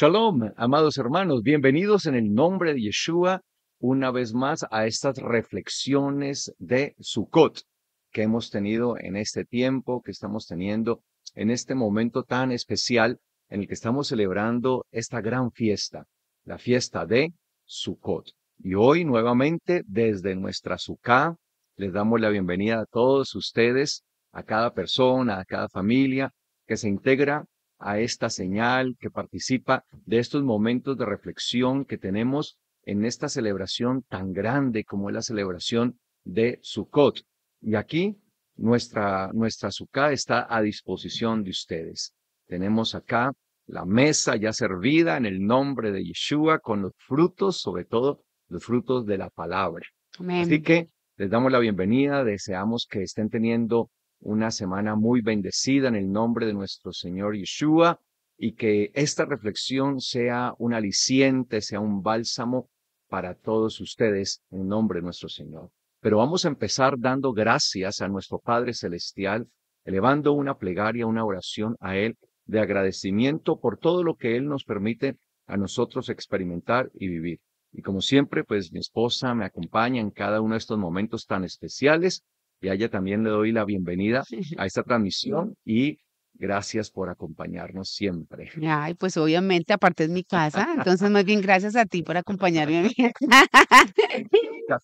Shalom, amados hermanos, bienvenidos en el nombre de Yeshua una vez más a estas reflexiones de Sukkot que hemos tenido en este tiempo, que estamos teniendo en este momento tan especial en el que estamos celebrando esta gran fiesta, la fiesta de Sukkot. Y hoy nuevamente desde nuestra Sukkah les damos la bienvenida a todos ustedes, a cada persona, a cada familia que se integra a esta señal, que participa de estos momentos de reflexión que tenemos en esta celebración tan grande como es la celebración de Sukkot. Y aquí nuestra, nuestra Sukkah está a disposición de ustedes. Tenemos acá la mesa ya servida en el nombre de Yeshua con los frutos, sobre todo los frutos de la palabra. Así que les damos la bienvenida, deseamos que estén teniendo una semana muy bendecida en el nombre de nuestro Señor Yeshua y que esta reflexión sea un aliciente, sea un bálsamo para todos ustedes en nombre de nuestro Señor. Pero vamos a empezar dando gracias a nuestro Padre Celestial, elevando una plegaria, una oración a Él de agradecimiento por todo lo que Él nos permite a nosotros experimentar y vivir. Y como siempre, pues mi esposa me acompaña en cada uno de estos momentos tan especiales y a ella también le doy la bienvenida a esta transmisión y gracias por acompañarnos siempre. Ay, pues obviamente, aparte es mi casa, entonces más bien gracias a ti por acompañarme a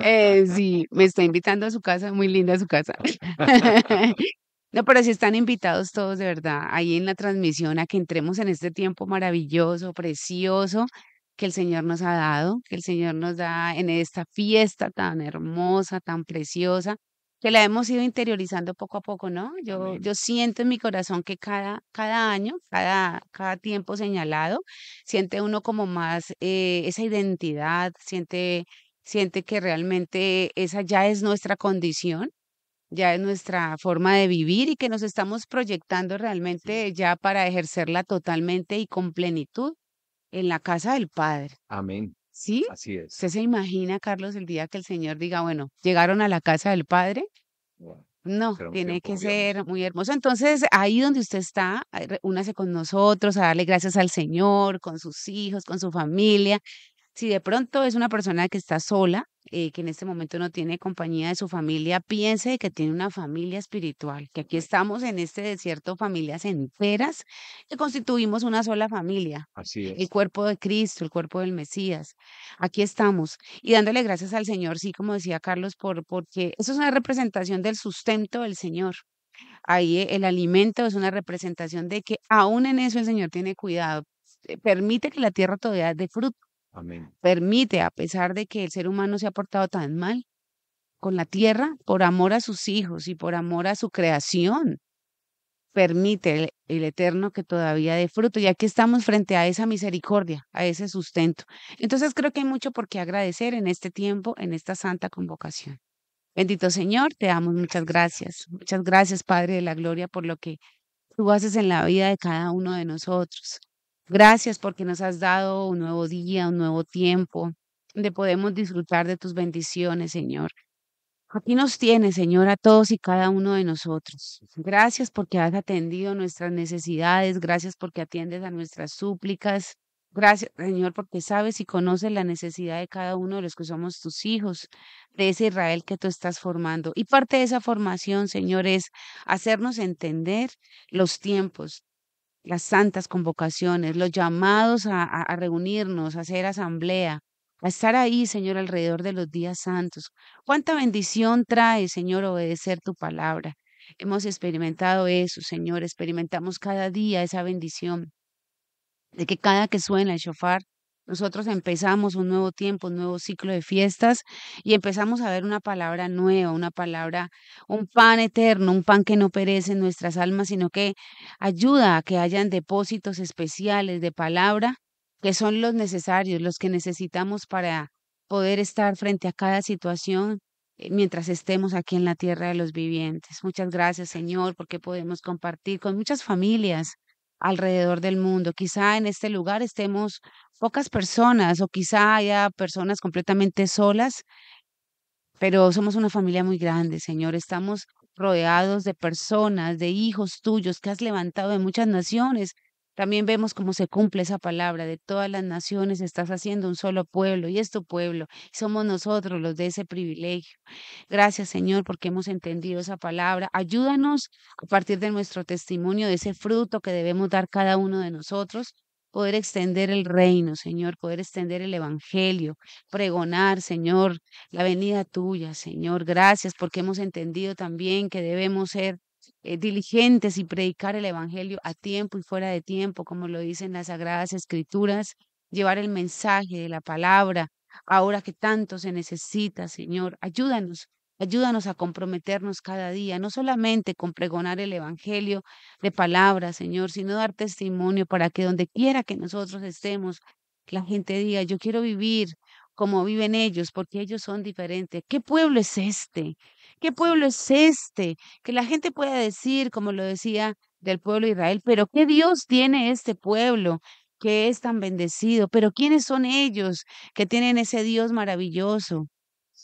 eh, sí, me está invitando a su casa, muy linda su casa. No, pero sí están invitados todos, de verdad, ahí en la transmisión a que entremos en este tiempo maravilloso, precioso que el Señor nos ha dado, que el Señor nos da en esta fiesta tan hermosa, tan preciosa, que la hemos ido interiorizando poco a poco, ¿no? Yo, yo siento en mi corazón que cada, cada año, cada, cada tiempo señalado, siente uno como más eh, esa identidad, siente, siente que realmente esa ya es nuestra condición ya es nuestra forma de vivir y que nos estamos proyectando realmente ya para ejercerla totalmente y con plenitud en la casa del Padre. Amén. ¿Sí? Así es. ¿Usted se imagina, Carlos, el día que el Señor diga, bueno, llegaron a la casa del Padre? No, tiene que ser muy hermoso. Entonces, ahí donde usted está, únase con nosotros a darle gracias al Señor, con sus hijos, con su familia, si de pronto es una persona que está sola, eh, que en este momento no tiene compañía de su familia, piense que tiene una familia espiritual, que aquí estamos en este desierto familias enteras que constituimos una sola familia. Así es. El cuerpo de Cristo, el cuerpo del Mesías. Aquí estamos y dándole gracias al Señor, sí, como decía Carlos, por porque eso es una representación del sustento del Señor. Ahí eh, el alimento es una representación de que aún en eso el Señor tiene cuidado, eh, permite que la tierra todavía dé fruto Amén. Permite, a pesar de que el ser humano se ha portado tan mal con la tierra, por amor a sus hijos y por amor a su creación, permite el, Eterno que todavía dé fruto, ya que estamos frente a esa misericordia, a ese sustento. Entonces creo que hay mucho por qué agradecer en este tiempo, en esta santa convocación. Bendito Señor, te damos muchas gracias. Muchas gracias, Padre de la Gloria, por lo que tú haces en la vida de cada uno de nosotros. Gracias porque nos has dado un nuevo día, un nuevo tiempo, donde podemos disfrutar de tus bendiciones, Señor. Aquí nos tienes, Señor, a todos y cada uno de nosotros. Gracias porque has atendido nuestras necesidades, gracias porque atiendes a nuestras súplicas. Gracias, Señor, porque sabes y conoces la necesidad de cada uno de los que somos tus hijos, de ese Israel que tú estás formando. Y parte de esa formación, Señor, es hacernos entender los tiempos, las santas convocaciones, los llamados a, reunirnos, a hacer asamblea, a estar ahí, Señor, alrededor de los días santos. Cuánta bendición trae, Señor, obedecer tu palabra. Hemos experimentado eso, Señor, experimentamos cada día esa bendición de que cada que suena el shofar, nosotros empezamos un nuevo tiempo, un nuevo ciclo de fiestas y empezamos a ver una palabra nueva, una palabra, un pan eterno, un pan que no perece en nuestras almas, sino que ayuda a que hayan depósitos especiales de palabra que son los necesarios, los que necesitamos para poder estar frente a cada situación eh, mientras estemos aquí en la tierra de los vivientes. Muchas gracias, Señor, porque podemos compartir con muchas familias alrededor del mundo. Quizá en este lugar estemos pocas personas o quizá haya personas completamente solas, pero somos una familia muy grande, Señor. Estamos rodeados de personas, de hijos tuyos que has levantado de muchas naciones también vemos cómo se cumple esa palabra de todas las naciones estás haciendo un solo pueblo y es tu pueblo. somos nosotros los de ese privilegio. Gracias Señor porque hemos entendido esa palabra. Ayúdanos a partir de nuestro testimonio, de ese fruto que debemos dar cada uno de nosotros, poder extender el reino, Señor, poder extender el Evangelio, pregonar, Señor, la venida tuya, Señor. Gracias porque hemos entendido también que debemos ser eh, diligentes y predicar el Evangelio a tiempo y fuera de tiempo, como lo dicen las Sagradas Escrituras, llevar el mensaje de la palabra, ahora que tanto se necesita, Señor, ayúdanos. Ayúdanos a comprometernos cada día, no solamente con pregonar el Evangelio de palabra, Señor, sino dar testimonio para que donde quiera que nosotros estemos, la gente diga, yo quiero vivir como viven ellos, porque ellos son diferentes. ¿Qué pueblo es este? ¿Qué pueblo es este? Que la gente pueda decir, como lo decía del pueblo de Israel, pero ¿qué Dios tiene este pueblo? que es tan bendecido, pero ¿quiénes son ellos que tienen ese Dios maravilloso,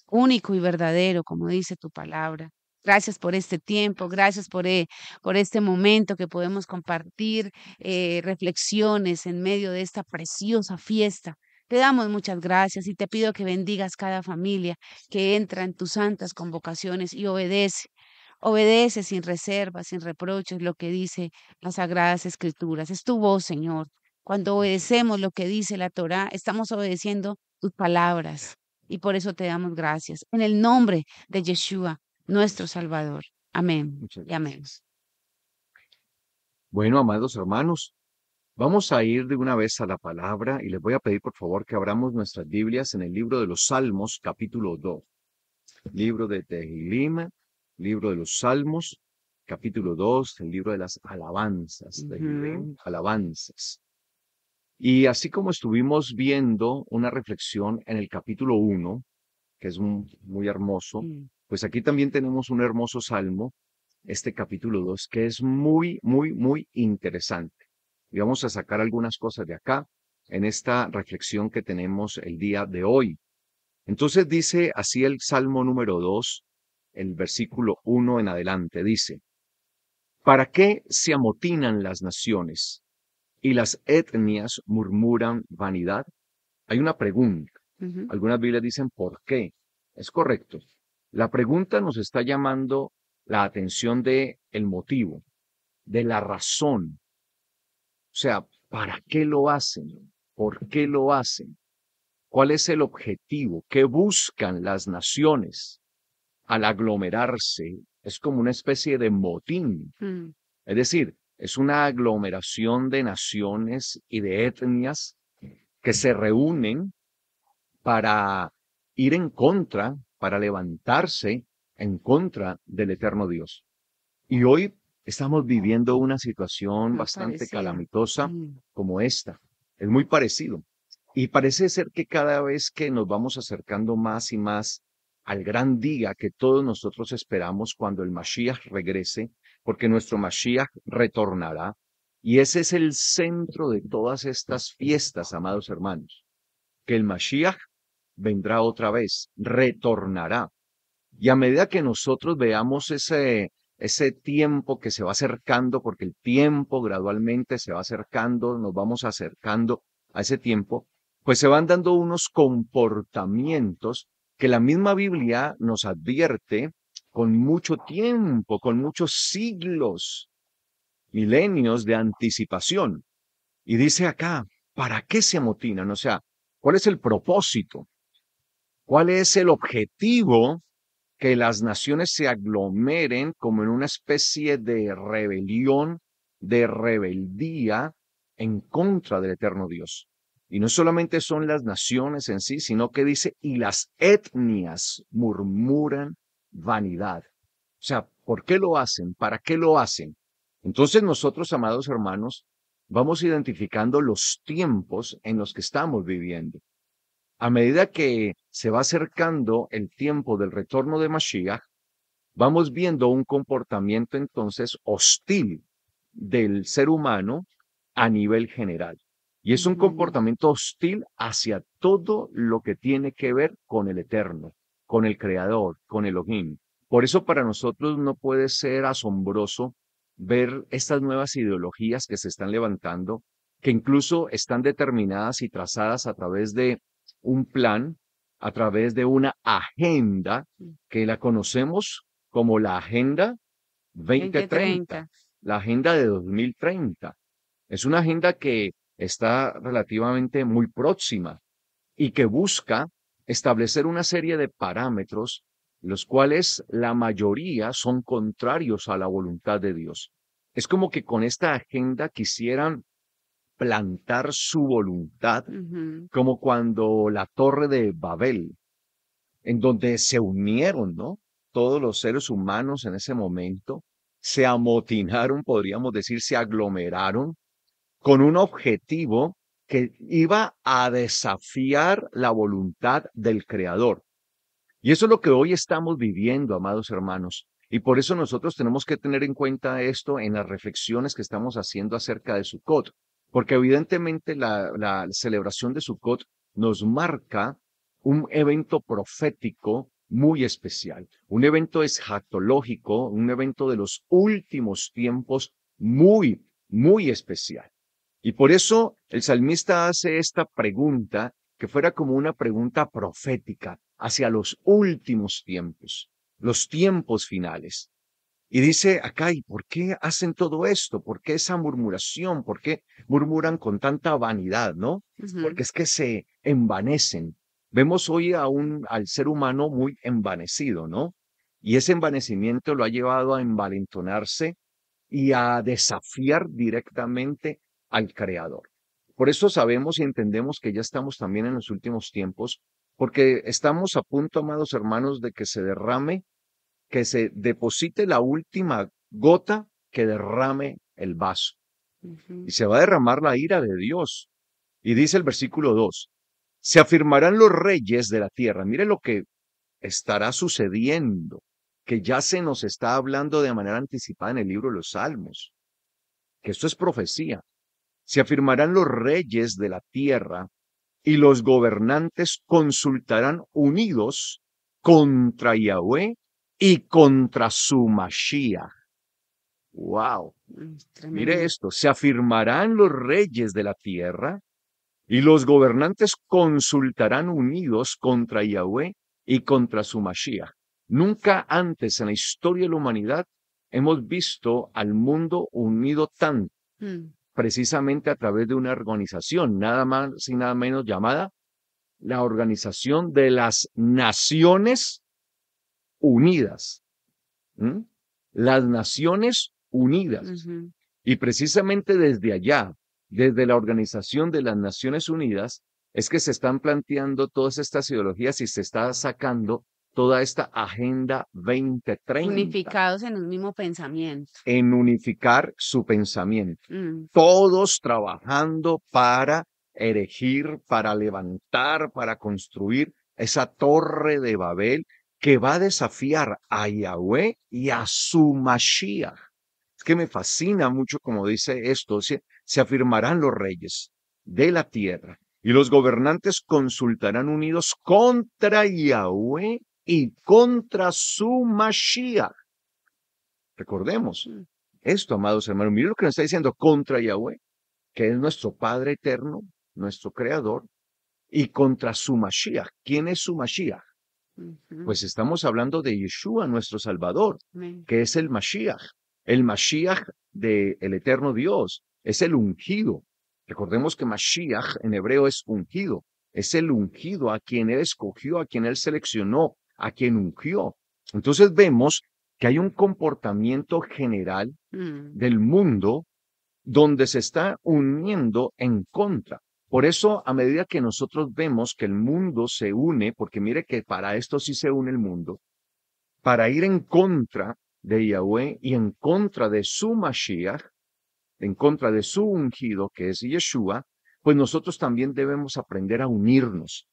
único y verdadero, como dice tu palabra? Gracias por este tiempo, gracias por, e, por este momento que podemos compartir eh, reflexiones en medio de esta preciosa fiesta te damos muchas gracias y te pido que bendigas cada familia que entra en tus santas convocaciones y obedece. Obedece sin reservas, sin reproches lo que dice las sagradas escrituras. Es tu voz, Señor. Cuando obedecemos lo que dice la Torá, estamos obedeciendo tus palabras y por eso te damos gracias. En el nombre de Yeshua, nuestro Salvador. Amén. Y amén. Bueno, amados hermanos, Vamos a ir de una vez a la palabra y les voy a pedir por favor que abramos nuestras Biblias en el libro de los Salmos, capítulo 2. Libro de Tehilim, libro de los Salmos, capítulo 2, el libro de las alabanzas, alabanzas. Y así como estuvimos viendo una reflexión en el capítulo 1, que es muy hermoso, mm. pues aquí también tenemos un hermoso salmo, este capítulo 2, que es muy, muy, muy interesante. Y vamos a sacar algunas cosas de acá en esta reflexión que tenemos el día de hoy. Entonces dice así el Salmo número 2, el versículo 1 en adelante, dice, ¿Para qué se amotinan las naciones y las etnias murmuran vanidad? Hay una pregunta. Algunas Biblias dicen ¿por qué? Es correcto. La pregunta nos está llamando la atención de el motivo, de la razón, o sea, ¿para qué lo hacen? ¿Por qué lo hacen? ¿Cuál es el objetivo? ¿Qué buscan las naciones al aglomerarse? Es como una especie de motín. Mm. Es decir, es una aglomeración de naciones y de etnias que se reúnen para ir en contra, para levantarse en contra del eterno Dios. Y hoy Estamos viviendo una situación bastante calamitosa mm. como esta. Es muy parecido. Y parece ser que cada vez que nos vamos acercando más y más al gran día que todos nosotros esperamos cuando el Mashiach regrese, porque nuestro Mashiach retornará. Y ese es el centro de todas estas fiestas, amados hermanos, que el Mashiach vendrá otra vez, retornará. Y a medida que nosotros veamos ese, ese tiempo que se va acercando, porque el tiempo gradualmente se va acercando, nos vamos acercando a ese tiempo, pues se van dando unos comportamientos que la misma Biblia nos advierte con mucho tiempo, con muchos siglos, milenios de anticipación. Y dice acá, ¿para qué se amotinan? O sea, ¿cuál es el propósito? ¿Cuál es el objetivo que las naciones se aglomeren como en una especie de rebelión, de rebeldía en contra del eterno Dios. Y no solamente son las naciones en sí, sino que dice, y las etnias murmuran vanidad. O sea, ¿por qué lo hacen? ¿Para qué lo hacen? Entonces nosotros, amados hermanos, vamos identificando los tiempos en los que estamos viviendo. A medida que se va acercando el tiempo del retorno de Mashiach, vamos viendo un comportamiento entonces hostil del ser humano a nivel general. Y es un mm. comportamiento hostil hacia todo lo que tiene que ver con el eterno, con el creador, con el Elohim. Por eso para nosotros no puede ser asombroso ver estas nuevas ideologías que se están levantando, que incluso están determinadas y trazadas a través de un plan a través de una agenda mm. que la conocemos como la Agenda 2030, la Agenda de 2030. Es una agenda que está relativamente muy próxima y que busca establecer una serie de parámetros, los cuales la mayoría son contrarios a la voluntad de Dios. Es como que con esta agenda quisieran plantar su voluntad, como cuando la torre de Babel, en donde se unieron, ¿no? Todos los seres humanos en ese momento se amotinaron, podríamos decir, se aglomeraron con un objetivo que iba a desafiar la voluntad del Creador. Y eso es lo que hoy estamos viviendo, amados hermanos. Y por eso nosotros tenemos que tener en cuenta esto en las reflexiones que estamos haciendo acerca de Sukkot porque evidentemente la, celebración de Sukkot nos marca un evento profético muy especial, un evento eschatológico, un evento de los últimos tiempos muy, muy especial. Y por eso el salmista hace esta pregunta que fuera como una pregunta profética hacia los últimos tiempos, los tiempos finales. Y dice acá, ¿y por qué hacen todo esto? ¿Por qué esa murmuración? ¿Por qué murmuran con tanta vanidad, no? Porque es que se envanecen. Vemos hoy a un, al ser humano muy envanecido, ¿no? Y ese envanecimiento lo ha llevado a envalentonarse y a desafiar directamente al Creador. Por eso sabemos y entendemos que ya estamos también en los últimos tiempos, porque estamos a punto, amados hermanos, de que se derrame que se deposite la última gota que derrame el vaso. Y se va a derramar la ira de Dios. Y dice el versículo 2, se afirmarán los reyes de la tierra. Mire lo que estará sucediendo, que ya se nos está hablando de manera anticipada en el libro de los Salmos, que esto es profecía. Se afirmarán los reyes de la tierra y los gobernantes consultarán unidos contra Yahweh y contra su Mashiach. ¡Wow! Mm, Mire esto, se afirmarán los reyes de la tierra y los gobernantes consultarán unidos contra Yahweh y contra su Mashiach. Nunca antes en la historia de la humanidad hemos visto al mundo unido tanto, mm. precisamente a través de una organización, nada más y nada menos llamada la Organización de las Naciones unidas. Las Naciones Unidas. Y precisamente desde allá, desde la Organización de las Naciones Unidas, es que se están planteando todas estas ideologías y se está sacando toda esta Agenda 2030. Unificados en un mismo pensamiento. En unificar su pensamiento. Mm. Todos trabajando para erigir, para levantar, para construir esa torre de Babel que va a desafiar a Yahweh y a su Mashiach. Es que me fascina mucho como dice esto, se, afirmarán los reyes de la tierra y los gobernantes consultarán unidos contra Yahweh y contra su Mashiach. Recordemos mm. esto, amados hermanos. Miren lo que nos está diciendo contra Yahweh, que es nuestro Padre eterno, nuestro Creador, y contra su Mashiach. ¿Quién es su Mashiach? Pues estamos hablando de Yeshua, nuestro Salvador, que es el Mashiach, el Mashiach del el eterno Dios, es el ungido. Recordemos que Mashiach en hebreo es ungido, es el ungido a quien Él escogió, a quien Él seleccionó, a quien ungió. Entonces vemos que hay un comportamiento general mm. del mundo donde se está uniendo en contra por eso, a medida que nosotros vemos que el mundo se une, porque mire que para esto sí se une el mundo, para ir en contra de Yahweh y en contra de su Mashiach, en contra de su ungido que es Yeshua, pues nosotros también debemos aprender a unirnos.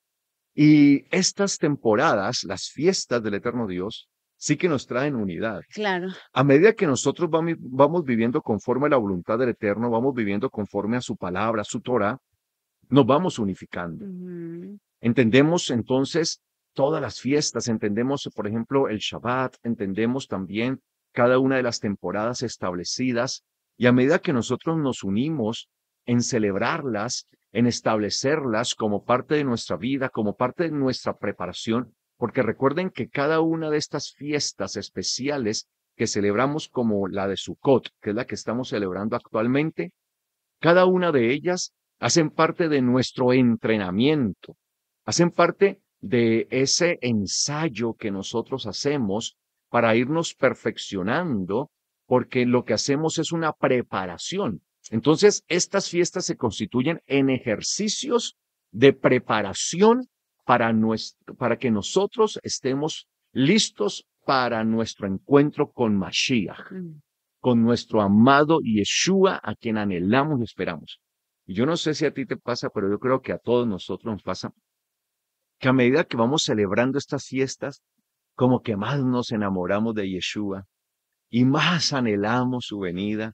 Y estas temporadas, las fiestas del Eterno Dios, sí que nos traen unidad. Claro. A medida que nosotros vamos, viviendo conforme a la voluntad del Eterno, vamos viviendo conforme a su palabra, a su Torah, nos vamos unificando. Entendemos entonces todas las fiestas, entendemos, por ejemplo, el Shabbat, entendemos también cada una de las temporadas establecidas y a medida que nosotros nos unimos en celebrarlas, en establecerlas como parte de nuestra vida, como parte de nuestra preparación, porque recuerden que cada una de estas fiestas especiales que celebramos como la de Sukkot, que es la que estamos celebrando actualmente, cada una de ellas hacen parte de nuestro entrenamiento, hacen parte de ese ensayo que nosotros hacemos para irnos perfeccionando, porque lo que hacemos es una preparación. Entonces, estas fiestas se constituyen en ejercicios de preparación para, nuestro, para que nosotros estemos listos para nuestro encuentro con Mashiach, mm. con nuestro amado Yeshua, a quien anhelamos y esperamos yo no sé si a ti te pasa, pero yo creo que a todos nosotros nos pasa que a medida que vamos celebrando estas fiestas, como que más nos enamoramos de Yeshua y más anhelamos su venida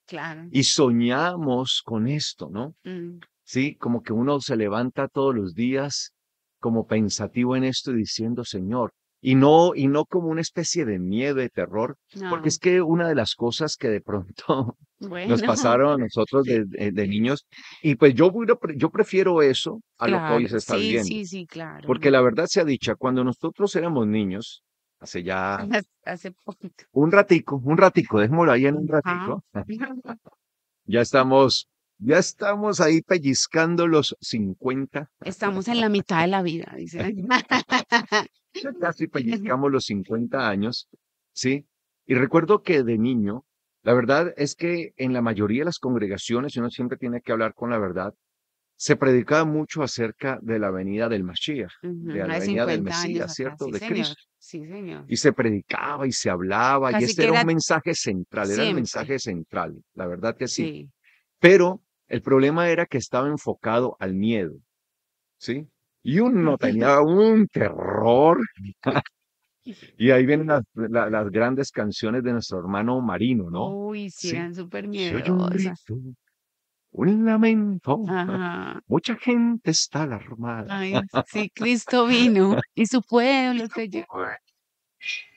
y soñamos con esto, ¿no? Mm. Sí, como que uno se levanta todos los días como pensativo en esto y diciendo, Señor, y no, y no como una especie de miedo, de terror, porque es que una de las cosas que de pronto nos pasaron a nosotros de, niños, y pues yo, yo prefiero eso a lo que hoy se está sí, Sí, sí, claro. Porque la verdad sea dicha, cuando nosotros éramos niños, hace ya... Hace poquito. Un ratico, un ratico, déjamelo ahí en un ratico. ya estamos ya estamos ahí pellizcando los 50. Estamos en la mitad de la vida, dice. Ya casi pellizcamos los 50 años, ¿sí? Y recuerdo que de niño, la verdad es que en la mayoría de las congregaciones, uno siempre tiene que hablar con la verdad, se predicaba mucho acerca de la venida del Mashiach, de la venida del Mesías, ¿cierto? de Cristo. Sí, señor. Y se predicaba y se hablaba, y ese era, un mensaje central, era el mensaje central, la verdad que sí. Pero el problema era que estaba enfocado al miedo, ¿sí? Y uno tenía un terror. y ahí vienen las, grandes canciones de nuestro hermano Marino, ¿no? Uy, sí, eran súper miedosas un lamento. Mucha gente está alarmada. sí, Cristo vino y su pueblo te llevó.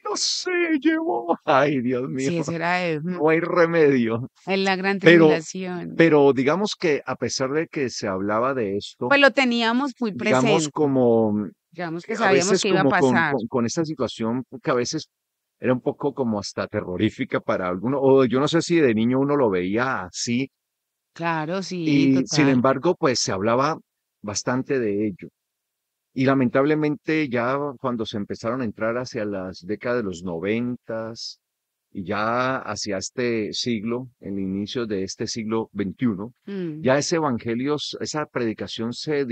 No sé, llevo. Ay, Dios mío. Mm. No hay remedio. En la gran tribulación. Pero, digamos que a pesar de que se hablaba de esto. Pues lo teníamos muy presente. Digamos como. Digamos que sabíamos que iba a pasar. Con, esta situación que a veces era un poco como hasta terrorífica para alguno, O yo no sé si de niño uno lo veía así. Claro, sí. Y sin embargo, pues se hablaba bastante de ello. Y lamentablemente ya cuando se empezaron a entrar hacia las décadas de los noventas y ya hacia este siglo, el inicio de este siglo XXI, mm. ya ese evangelio, esa predicación se,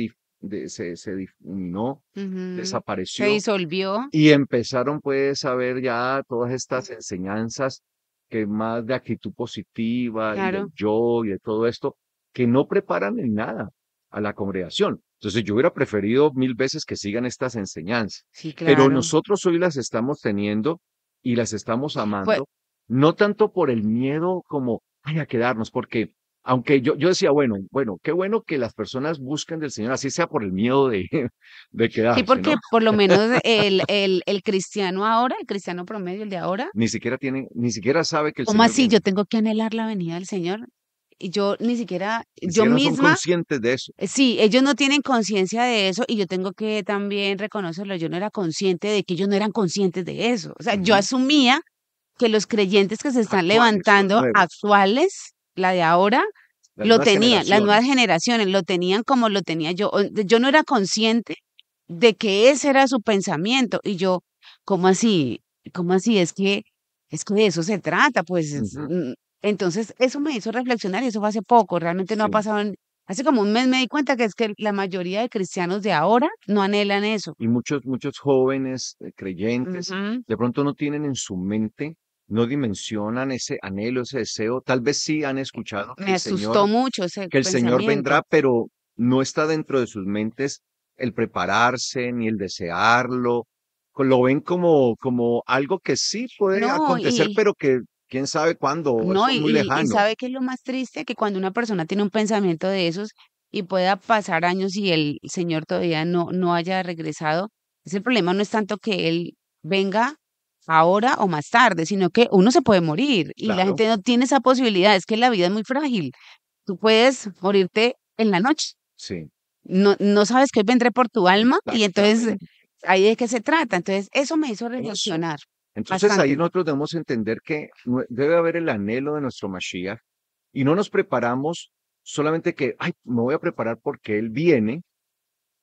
se, se difuminó, desapareció. Se disolvió. Y empezaron pues a ver ya todas estas enseñanzas que más de actitud positiva, y yo y de todo esto, que no preparan en nada a la congregación. Entonces yo hubiera preferido mil veces que sigan estas enseñanzas. Sí, Pero nosotros hoy las estamos teniendo y las estamos pues amando, no tanto por el miedo como, vaya a quedarnos, porque aunque yo, yo decía, bueno, bueno, qué bueno que las personas busquen del Señor, así sea por el miedo de, de quedarse. Sí, porque por lo menos el, el, el, cristiano ahora, el cristiano promedio, el de ahora. Ni siquiera tiene, ni siquiera sabe que el ¿Cómo así? Yo tengo que anhelar la venida del Señor y yo ni siquiera, yo misma. Son conscientes de eso. Eh, sí, ellos no tienen conciencia de eso y yo tengo que también reconocerlo. Yo no era consciente de que ellos no eran conscientes de eso. O sea, yo asumía que los creyentes que se están levantando actuales, la de ahora, lo tenían, las nuevas generaciones lo tenían como lo tenía yo. Yo no era consciente de que ese era su pensamiento y yo, ¿cómo así? ¿Cómo así? Es que es que de eso se trata, pues entonces, eso me hizo reflexionar y eso fue hace poco, realmente no ha pasado hace como un mes me di cuenta que es que la mayoría de cristianos de ahora no anhelan eso. Y muchos, muchos jóvenes eh, creyentes de pronto no tienen en su mente, no dimensionan ese anhelo, ese deseo. Tal vez sí han eh, escuchado que Me el asustó Señor, mucho que el Señor vendrá, pero no está dentro de sus mentes el prepararse ni el desearlo. Lo ven como, como algo que sí puede acontecer, pero que quién sabe cuándo. No, muy y, lejano. sabe que es lo más triste, que cuando una persona tiene un pensamiento de esos y pueda pasar años y el señor todavía no, no haya regresado, ese problema no es tanto que él venga ahora o más tarde, sino que uno se puede morir y la gente no tiene esa posibilidad, es que la vida es muy frágil. Tú puedes morirte en la noche. Sí. No, no sabes que vendré por tu alma y entonces ahí es que se trata. Entonces eso me hizo reflexionar. Entonces ahí nosotros debemos entender que debe haber el anhelo de nuestro Mashiach y no nos preparamos solamente que, ay, me voy a preparar porque Él viene,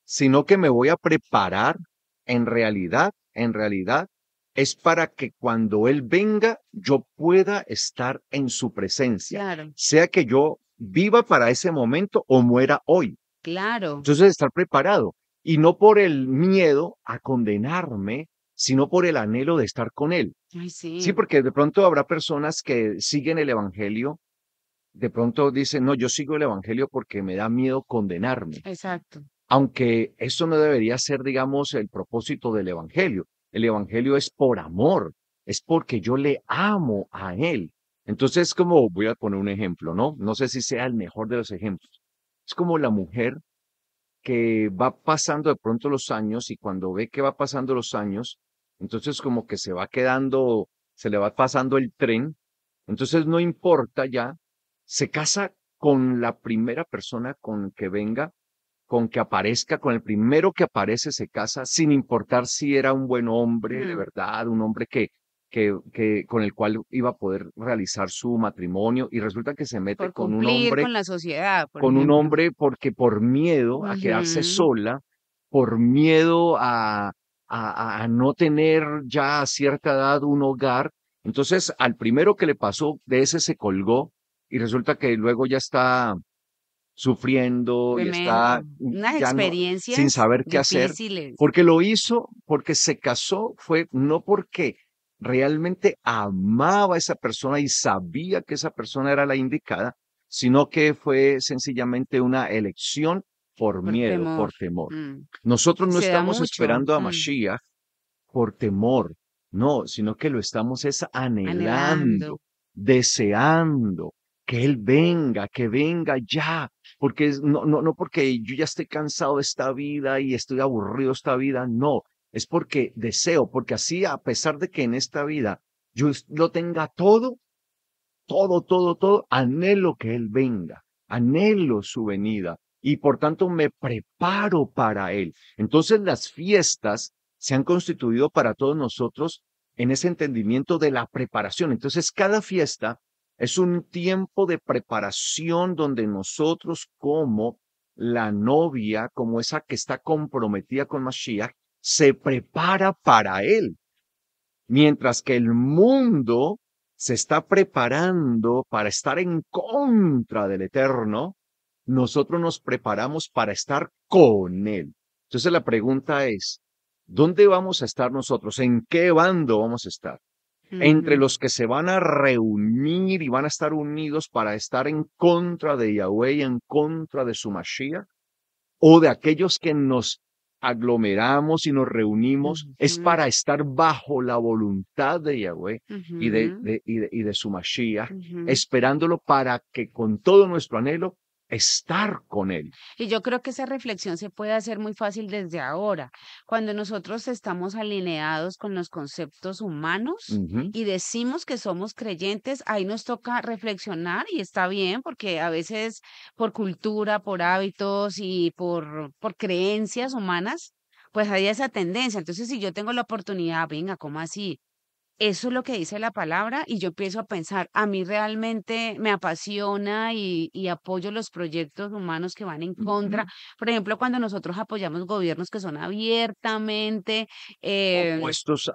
sino que me voy a preparar en realidad, en realidad, es para que cuando Él venga yo pueda estar en su presencia, sea que yo viva para ese momento o muera hoy. Claro. Entonces estar preparado y no por el miedo a condenarme, sino por el anhelo de estar con Él. sí. sí, porque de pronto habrá personas que siguen el Evangelio, de pronto dicen, no, yo sigo el Evangelio porque me da miedo condenarme. Exacto. Aunque eso no debería ser, digamos, el propósito del Evangelio. El Evangelio es por amor, es porque yo le amo a Él. Entonces, como voy a poner un ejemplo, ¿no? No sé si sea el mejor de los ejemplos. Es como la mujer que va pasando de pronto los años y cuando ve que va pasando los años, entonces como que se va quedando, se le va pasando el tren. Entonces no importa ya, se casa con la primera persona con que venga, con que aparezca, con el primero que aparece se casa, sin importar si era un buen hombre de verdad, un hombre que, que, que con el cual iba a poder realizar su matrimonio y resulta que se mete con un hombre con la sociedad, con un hombre porque por miedo a quedarse sola, por miedo a a, no tener ya a cierta edad un hogar. Entonces, al primero que le pasó, de ese se colgó y resulta que luego ya está sufriendo y está sin saber qué hacer porque lo hizo porque se casó fue no porque realmente amaba a esa persona y sabía que esa persona era la indicada sino que fue sencillamente una elección por, miedo, por temor. Mm, Nosotros no estamos esperando a mm. Mashiach por temor, no, sino que lo estamos es anhelando, deseando que Él venga, que venga ya, porque no, no, no porque yo ya estoy cansado de esta vida y estoy aburrido de esta vida, no, es porque deseo, porque así a pesar de que en esta vida yo lo tenga todo, todo, todo, todo, anhelo que Él venga, anhelo su venida, y por tanto me preparo para Él. Entonces las fiestas se han constituido para todos nosotros en ese entendimiento de la preparación. Entonces cada fiesta es un tiempo de preparación donde nosotros como la novia, como esa que está comprometida con Mashiach, se prepara para Él. Mientras que el mundo se está preparando para estar en contra del Eterno, nosotros nos preparamos para estar con Él. Entonces la pregunta es, ¿dónde vamos a estar nosotros? ¿En qué bando vamos a estar? Entre los que se van a reunir y van a estar unidos para estar en contra de Yahweh y en contra de su Mashiach, o de aquellos que nos aglomeramos y nos reunimos, es para estar bajo la voluntad de Yahweh y, de, y, de, su Mashiach, esperándolo para que con todo nuestro anhelo estar con Él. Y yo creo que esa reflexión se puede hacer muy fácil desde ahora. Cuando nosotros estamos alineados con los conceptos humanos y decimos que somos creyentes, ahí nos toca reflexionar y está bien porque a veces por cultura, por hábitos y por, por creencias humanas, pues hay esa tendencia. Entonces, si yo tengo la oportunidad, venga, ¿cómo así? Eso es lo que dice la palabra y yo empiezo a pensar, a mí realmente me apasiona y, apoyo los proyectos humanos que van en contra. Por ejemplo, cuando nosotros apoyamos gobiernos que son abiertamente eh, opuestos,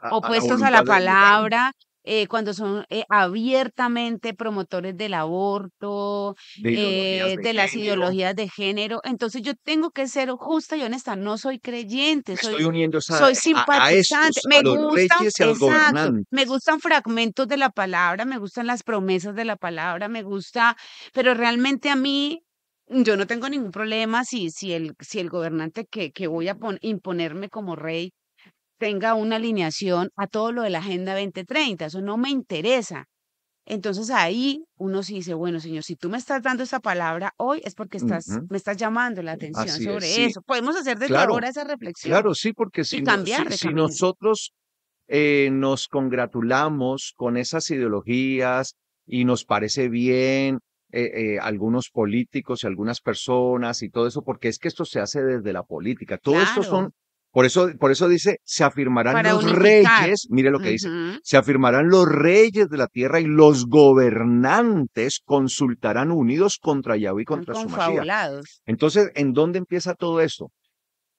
a la palabra, eh, cuando son eh, abiertamente promotores del aborto, de, eh, las ideologías de género. Entonces yo tengo que ser justa y honesta, no soy creyente, soy, simpatizante, me, gustan, fragmentos de la palabra, me gustan las promesas de la palabra, me gusta, pero realmente a mí yo no tengo ningún problema si, si, el, si el gobernante que, que voy a imponerme como rey tenga una alineación a todo lo de la Agenda 2030, eso no me interesa. Entonces ahí uno se dice, bueno, señor, si tú me estás dando esa palabra hoy es porque estás, me estás llamando la atención sobre eso. Podemos hacer de ahora esa reflexión. Claro, sí, porque si, si, nosotros eh, nos congratulamos con esas ideologías y nos parece bien eh, eh, algunos políticos y algunas personas y todo eso, porque es que esto se hace desde la política. Todo esto son por eso, por eso dice, se afirmarán los reyes, mire lo que dice, se afirmarán los reyes de la tierra y los gobernantes consultarán unidos contra Yahweh y contra su majestad. Entonces, ¿en dónde empieza todo esto?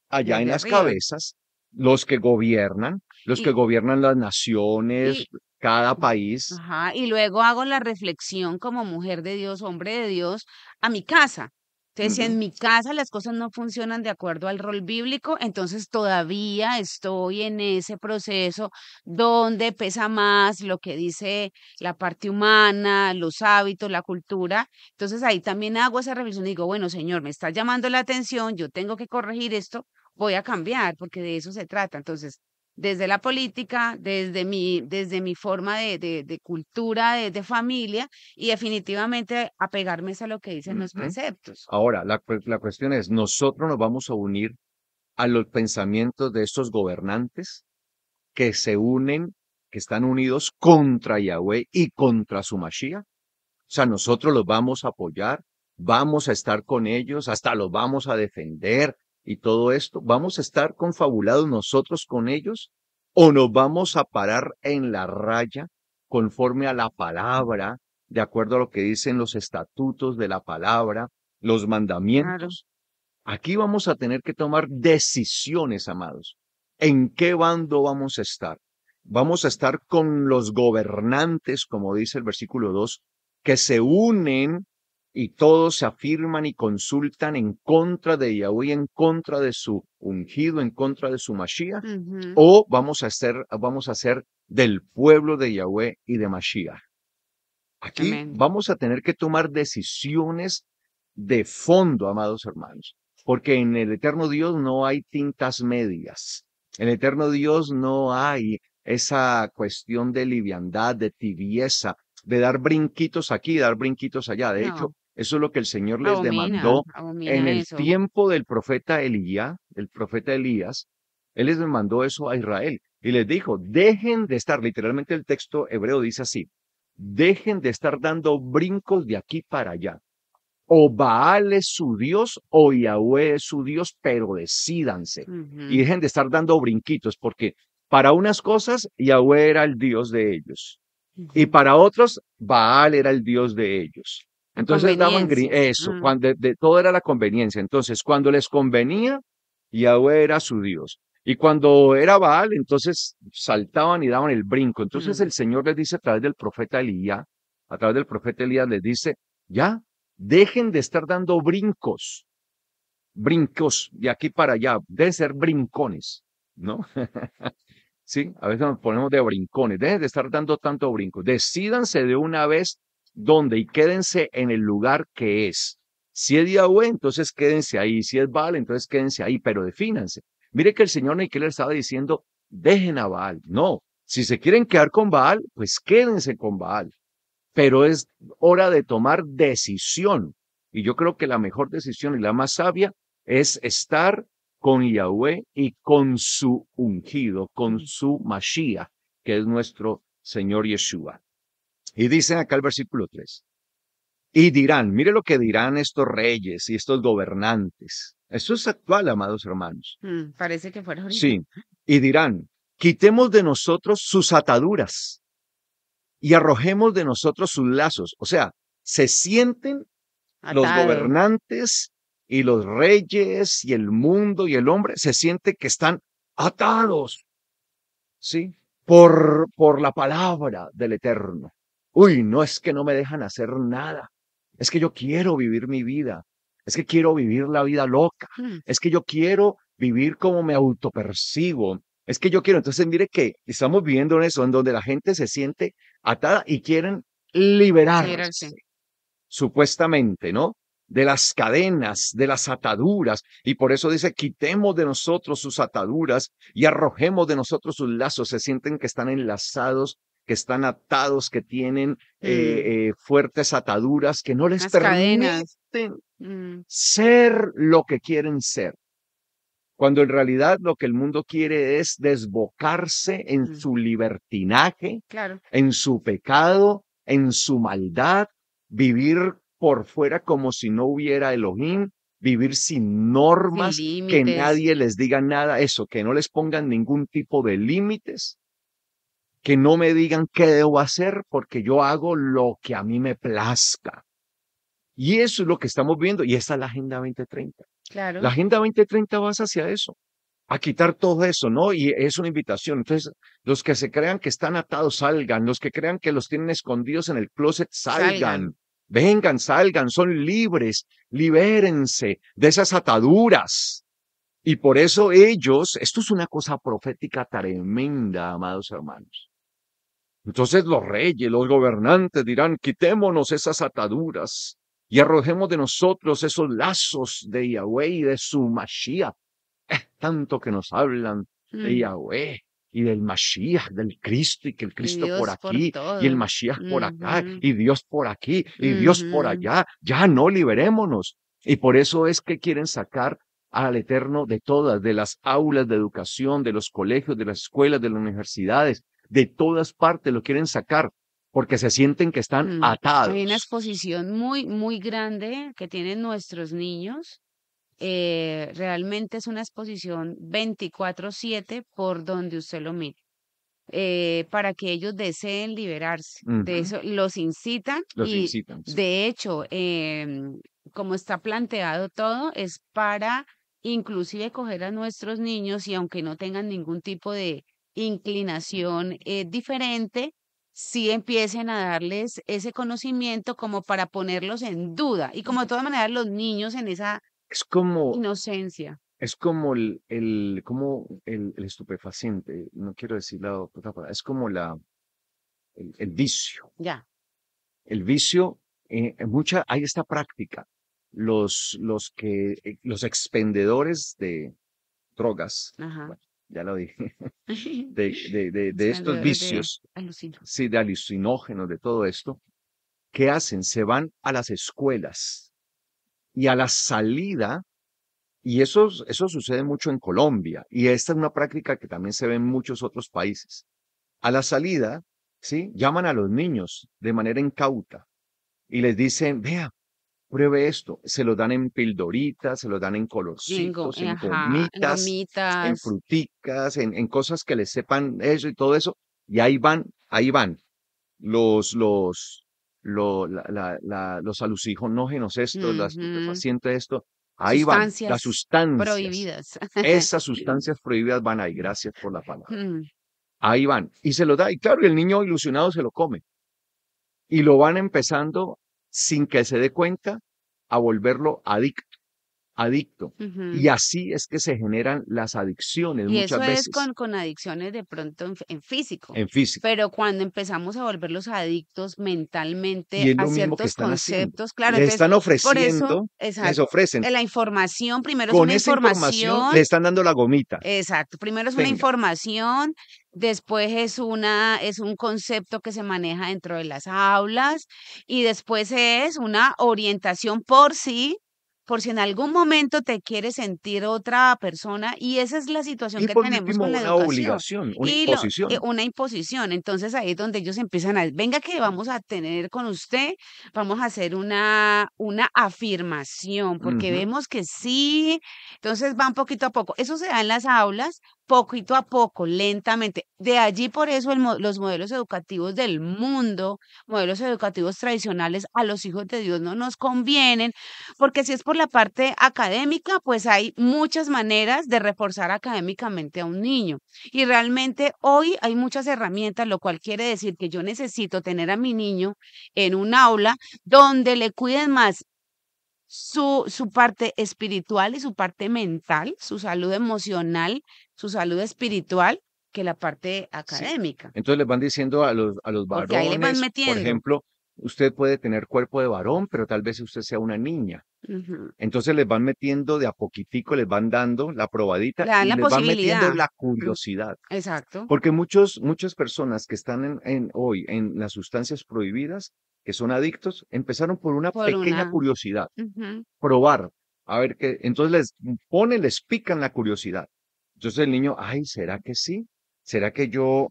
Allá en las cabezas, los que gobiernan, los que gobiernan las naciones, cada país. y luego hago la reflexión como mujer de Dios, hombre de Dios, a mi casa. Entonces, si en mi casa las cosas no funcionan de acuerdo al rol bíblico, entonces todavía estoy en ese proceso donde pesa más lo que dice la parte humana, los hábitos, la cultura. Entonces ahí también hago esa revisión y digo, bueno, señor, me está llamando la atención, yo tengo que corregir esto, voy a cambiar, porque de eso se trata. Entonces, desde la política, desde mi, desde mi forma de, cultura, de, familia y definitivamente apegarme a lo que dicen los preceptos. Ahora, la, la cuestión es, ¿nosotros nos vamos a unir a los pensamientos de estos gobernantes que se unen, que están unidos contra Yahweh y contra su Mashiach? O sea, nosotros los vamos a apoyar, vamos a estar con ellos, hasta los vamos a defender, y todo esto, ¿vamos a estar confabulados nosotros con ellos o nos vamos a parar en la raya conforme a la palabra, de acuerdo a lo que dicen los estatutos de la palabra, los mandamientos? Aquí vamos a tener que tomar decisiones, amados. ¿En qué bando vamos a estar? Vamos a estar con los gobernantes, como dice el versículo 2, que se unen y todos se afirman y consultan en contra de Yahweh, en contra de su ungido, en contra de su Mashiach, o vamos a, ser, vamos a ser del pueblo de Yahweh y de Mashiach. Aquí vamos a tener que tomar decisiones de fondo, amados hermanos, porque en el eterno Dios no hay tintas medias. En el eterno Dios no hay esa cuestión de liviandad, de tibieza, de dar brinquitos aquí, dar brinquitos allá. De hecho, eso es lo que el Señor les demandó en el tiempo del profeta Elías, el profeta Elías. Él les demandó eso a Israel y les dijo, dejen de estar, literalmente el texto hebreo dice así, dejen de estar dando brincos de aquí para allá. O Baal es su Dios o Yahweh es su Dios, pero decídanse. Y dejen de estar dando brinquitos, porque para unas cosas Yahweh era el Dios de ellos. Y para otros, Baal era el Dios de ellos. Entonces daban eso, mm. cuando, todo era la conveniencia. Entonces, cuando les convenía, Yahweh era su Dios. Y cuando era Baal, entonces saltaban y daban el brinco. Entonces mm. el Señor les dice a través del profeta Elías, a través del profeta Elías les dice, ya, dejen de estar dando brincos, brincos de aquí para allá, deben ser brincones, ¿no? sí, a veces nos ponemos de brincones, dejen de estar dando tanto brinco, decídanse de una vez dónde y quédense en el lugar que es. Si es Yahweh, entonces quédense ahí. Si es Baal, entonces quédense ahí, pero defínanse. Mire que el señor le estaba diciendo, dejen a Baal. No, si se quieren quedar con Baal, pues quédense con Baal. Pero es hora de tomar decisión. Y yo creo que la mejor decisión y la más sabia es estar con Yahweh y con su ungido, con su Mashiach, que es nuestro Señor Yeshua. Y dicen acá el versículo 3. Y dirán, mire lo que dirán estos reyes y estos gobernantes. Eso es actual, amados hermanos. Mm, parece que fueron. Sí. Y dirán, quitemos de nosotros sus ataduras y arrojemos de nosotros sus lazos. O sea, se sienten los gobernantes y los reyes y el mundo y el hombre, se siente que están atados. Sí. Por, por la palabra del Eterno. Uy, no es que no me dejan hacer nada. Es que yo quiero vivir mi vida. Es que quiero vivir la vida loca. Es que yo quiero vivir como me autopercibo. Es que yo quiero. Entonces, mire que estamos viviendo en eso, en donde la gente se siente atada y quieren liberarse, supuestamente, ¿no? De las cadenas, de las ataduras. Y por eso dice, quitemos de nosotros sus ataduras y arrojemos de nosotros sus lazos. Se sienten que están enlazados que están atados, que tienen mm. eh, eh, fuertes ataduras, que no les permiten mm. ser lo que quieren ser. Cuando en realidad lo que el mundo quiere es desbocarse en mm. su libertinaje, en su pecado, en su maldad, vivir por fuera como si no hubiera Elohim, vivir sin normas, que nadie les diga nada, eso, que no les pongan ningún tipo de límites que no me digan qué debo hacer porque yo hago lo que a mí me plazca. Y eso es lo que estamos viendo y esta es la Agenda 2030. Claro. La Agenda 2030 va hacia eso, a quitar todo eso, ¿no? Y es una invitación. Entonces, los que se crean que están atados, salgan. Los que crean que los tienen escondidos en el closet, salgan. salgan. Vengan, salgan, son libres, libérense de esas ataduras. Y por eso ellos, esto es una cosa profética tremenda, amados hermanos. Entonces los reyes, los gobernantes dirán, quitémonos esas ataduras y arrojemos de nosotros esos lazos de Yahweh y de su Mashiach. tanto que nos hablan de mm. Yahweh y del Mashiach, del Cristo, y que el Cristo por aquí, y el Mashiach por acá, y Dios por aquí, y Dios por allá. Ya no liberémonos. Y por eso es que quieren sacar al Eterno de todas, de las aulas de educación, de los colegios, de las escuelas, de las universidades, de todas partes lo quieren sacar porque se sienten que están atados. Mm, hay una exposición muy, muy grande que tienen nuestros niños. Eh, realmente es una exposición 24/7 por donde usted lo mire. Eh, para que ellos deseen liberarse. De eso los incitan. y De hecho, em, como está planteado todo, es para inclusive coger a nuestros niños y aunque no tengan ningún tipo de, inclinación eh, diferente, si empiecen a darles ese conocimiento como para ponerlos en duda y como de todas maneras los niños en esa es como, inocencia. Es como el, el como el, estupefaciente, no quiero decir la otra es como la, el, vicio. Ya. El vicio, eh, mucha, hay esta práctica, los, los, que, eh, los expendedores de drogas, ya lo dije, de, estos vicios, sí, de alucinógenos, de todo esto, ¿qué hacen? Se van a las escuelas y a la salida, y eso, eso sucede mucho en Colombia, y esta es una práctica que también se ve en muchos otros países. A la salida, ¿sí? Llaman a los niños de manera incauta y les dicen, vea, pruebe esto. Se lo dan en pildoritas, se lo dan en colorcitos, en, en, gomitas, en, fruticas, en, cosas que le sepan eso y todo eso. Y ahí van, ahí van. Los, los, lo, los alucinógenos estos, las pacientes esto, ahí van las sustancias prohibidas. Esas sustancias prohibidas van ahí, gracias por la palabra. Mm. Ahí van. Y se lo da, y claro, el niño ilusionado se lo come. Y lo van empezando sin que se dé cuenta a volverlo adicto adicto. Y así es que se generan las adicciones muchas veces. con, adicciones de pronto en, físico. En físico. Pero cuando empezamos a volverlos adictos mentalmente a ciertos conceptos, claro. están ofreciendo, eso, les ofrecen. La información, primero es una información, información, Le están dando la gomita. Exacto. Primero es una información, después es una es un concepto que se maneja dentro de las aulas y después es una orientación por sí por si en algún momento te quieres sentir otra persona y esa es la situación que tenemos con la una educación. obligación, una eh, imposición. una imposición. Entonces ahí es donde ellos empiezan a, venga que vamos a tener con usted, vamos a hacer una, una afirmación, porque vemos que sí, entonces va un poquito a poco. Eso se da en las aulas, poquito a poco, lentamente. De allí por eso los modelos educativos del mundo, modelos educativos tradicionales a los hijos de Dios no nos convienen, porque si es por la parte académica, pues hay muchas maneras de reforzar académicamente a un niño. Y realmente hoy hay muchas herramientas, lo cual quiere decir que yo necesito tener a mi niño en un aula donde le cuiden más su, su parte espiritual y su parte mental, su salud emocional, su salud espiritual, que la parte académica. Entonces les van diciendo a los, a los varones, por ejemplo, usted puede tener cuerpo de varón, pero tal vez usted sea una niña. Entonces les van metiendo de a poquitico, les van dando la probadita y la les van metiendo la curiosidad. Exacto. Porque muchos, muchas personas que están hoy en las sustancias prohibidas que son adictos, empezaron por una pequeña curiosidad, probar, a ver qué, entonces les pone, les pican la curiosidad. Entonces el niño, ay, ¿será que sí? ¿Será que yo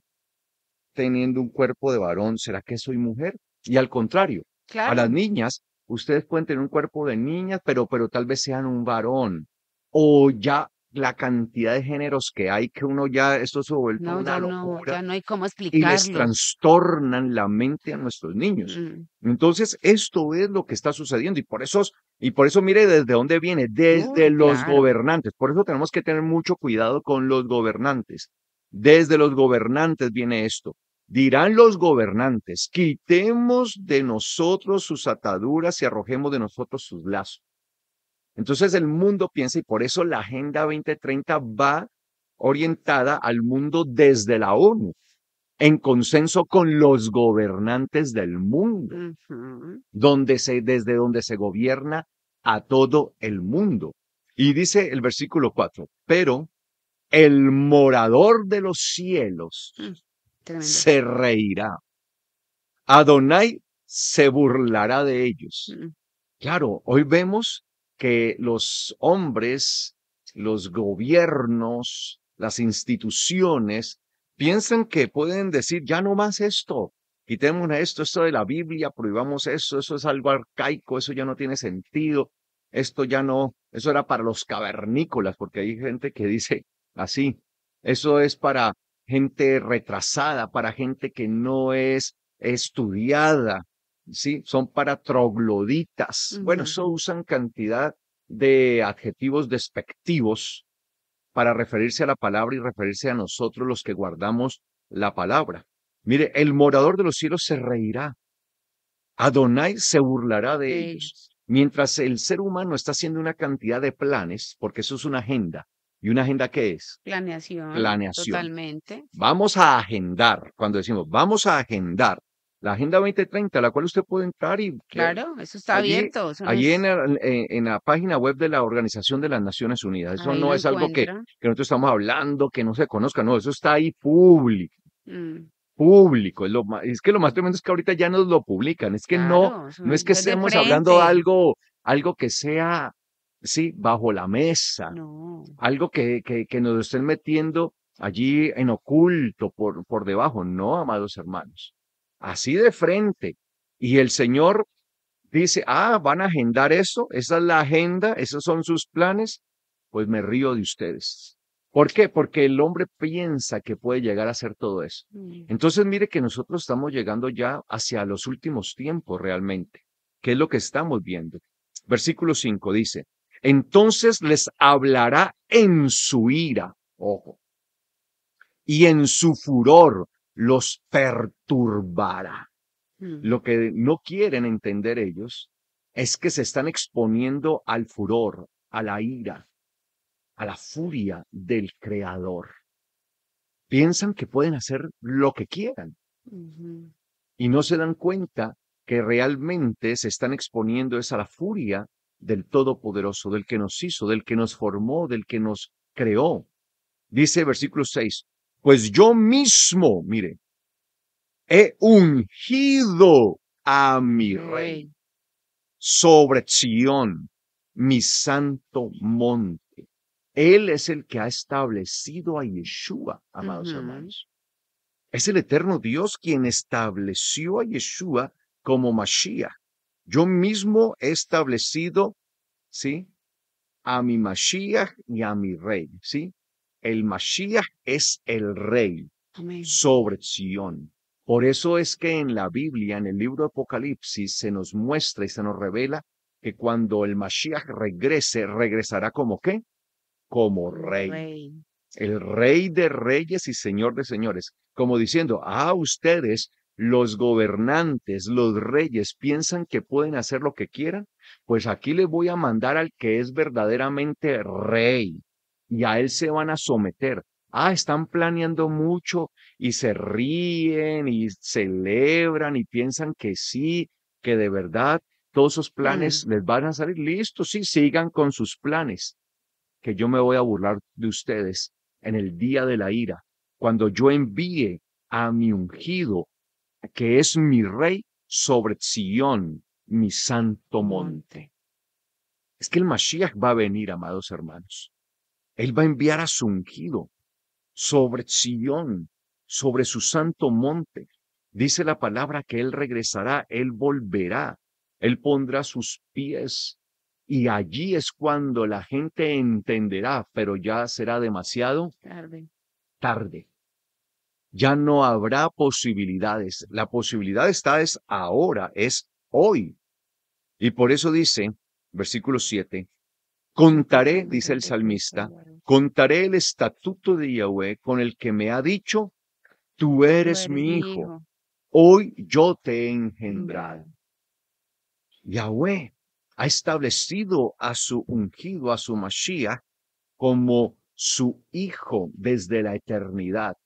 teniendo un cuerpo de varón, ¿será que soy mujer? Y al contrario, a las niñas, ustedes pueden tener un cuerpo de niñas, pero, pero tal vez sean un varón. O ya la cantidad de géneros que hay que uno ya, esto se vuelve una locura. No, ya no hay cómo explicarlo. Y les trastornan la mente a nuestros niños. Mm. Entonces, esto es lo que está sucediendo y por eso, y por eso mire desde dónde viene, desde los gobernantes. Por eso tenemos que tener mucho cuidado con los gobernantes. Desde los gobernantes viene esto. Dirán los gobernantes, quitemos de nosotros sus ataduras y arrojemos de nosotros sus lazos. Entonces el mundo piensa y por eso la Agenda 2030 va orientada al mundo desde la ONU, en consenso con los gobernantes del mundo, donde desde donde se gobierna a todo el mundo. Y dice el versículo 4, pero el morador de los cielos mm, se reirá. Adonai se burlará de ellos. Mm. Claro, hoy vemos que los hombres, los gobiernos, las instituciones piensan que pueden decir, ya no más esto, quitemos esto, esto de la Biblia, prohibamos eso, eso es algo arcaico, eso ya no tiene sentido, esto ya no, eso era para los cavernícolas, porque hay gente que dice así, eso es para gente retrasada, para gente que no es estudiada, ¿sí? Son para trogloditas. Bueno, eso usan cantidad de adjetivos despectivos para referirse a la palabra y referirse a nosotros los que guardamos la palabra. Mire, el morador de los cielos se reirá. Adonai se burlará de ellos. Mientras el ser humano está haciendo una cantidad de planes, porque eso es una agenda. ¿Y una agenda qué es? Planeación. Planeación. Totalmente. Vamos a agendar. Cuando decimos vamos a agendar, la Agenda 2030, a la cual usted puede entrar y... Claro, eso está abierto. Ahí en, la página web de la Organización de las Naciones Unidas. Eso no es algo que, que, nosotros estamos hablando, que no se conozca, no, eso está ahí público. Mm. Público, es, que lo más tremendo es que ahorita ya nos lo publican, es que no, no es que estemos hablando de algo, algo que sea, sí, bajo la mesa, no. algo que, que, que nos estén metiendo allí en oculto, por, por debajo, no, amados hermanos así de frente. Y el Señor dice, ah, van a agendar eso, esa es la agenda, esos son sus planes, pues me río de ustedes. ¿Por qué? Porque el hombre piensa que puede llegar a hacer todo eso. Mm. Entonces, mire que nosotros estamos llegando ya hacia los últimos tiempos realmente, ¿Qué es lo que estamos viendo. Versículo 5 dice, entonces les hablará en su ira, ojo, y en su furor, los perturbará. Mm. Lo que no quieren entender ellos es que se están exponiendo al furor, a la ira, a la furia del creador. Piensan que pueden hacer lo que quieran y no se dan cuenta que realmente se están exponiendo es a la furia del Todopoderoso, del que nos hizo, del que nos formó, del que nos creó. Dice versículo 6, pues yo mismo, mire, he ungido a mi rey sobre Sión, mi santo monte. Él es el que ha establecido a Yeshua, amados hermanos. Es el eterno Dios quien estableció a Yeshua como Mashiach. Yo mismo he establecido, ¿sí? A mi Mashiach y a mi rey, ¿sí? el Mashiach es el rey sobre Sion. Por eso es que en la Biblia, en el libro de Apocalipsis, se nos muestra y se nos revela que cuando el Mashiach regrese, regresará como qué? Como rey. rey. El rey de reyes y señor de señores. Como diciendo, ah, ustedes, los gobernantes, los reyes, piensan que pueden hacer lo que quieran. Pues aquí les voy a mandar al que es verdaderamente rey, y a él se van a someter. Ah, están planeando mucho y se ríen y celebran y piensan que sí, que de verdad todos esos planes les van a salir listos. Sí, sigan con sus planes, que yo me voy a burlar de ustedes en el día de la ira, cuando yo envíe a mi ungido, que es mi rey, sobre Sion, mi santo monte. Es que el Mashiach va a venir, amados hermanos. Él va a enviar a su ungido sobre Sion, sobre su santo monte. Dice la palabra que Él regresará, Él volverá, Él pondrá sus pies y allí es cuando la gente entenderá, pero ya será demasiado tarde. tarde. Ya no habrá posibilidades. La posibilidad está es ahora, es hoy. Y por eso dice, versículo 7, Contaré, dice el salmista, contaré el estatuto de Yahweh con el que me ha dicho, tú eres mi hijo, hoy yo te he engendrado. Yahweh ha establecido a su ungido, a su Mashiach, como su hijo desde la eternidad,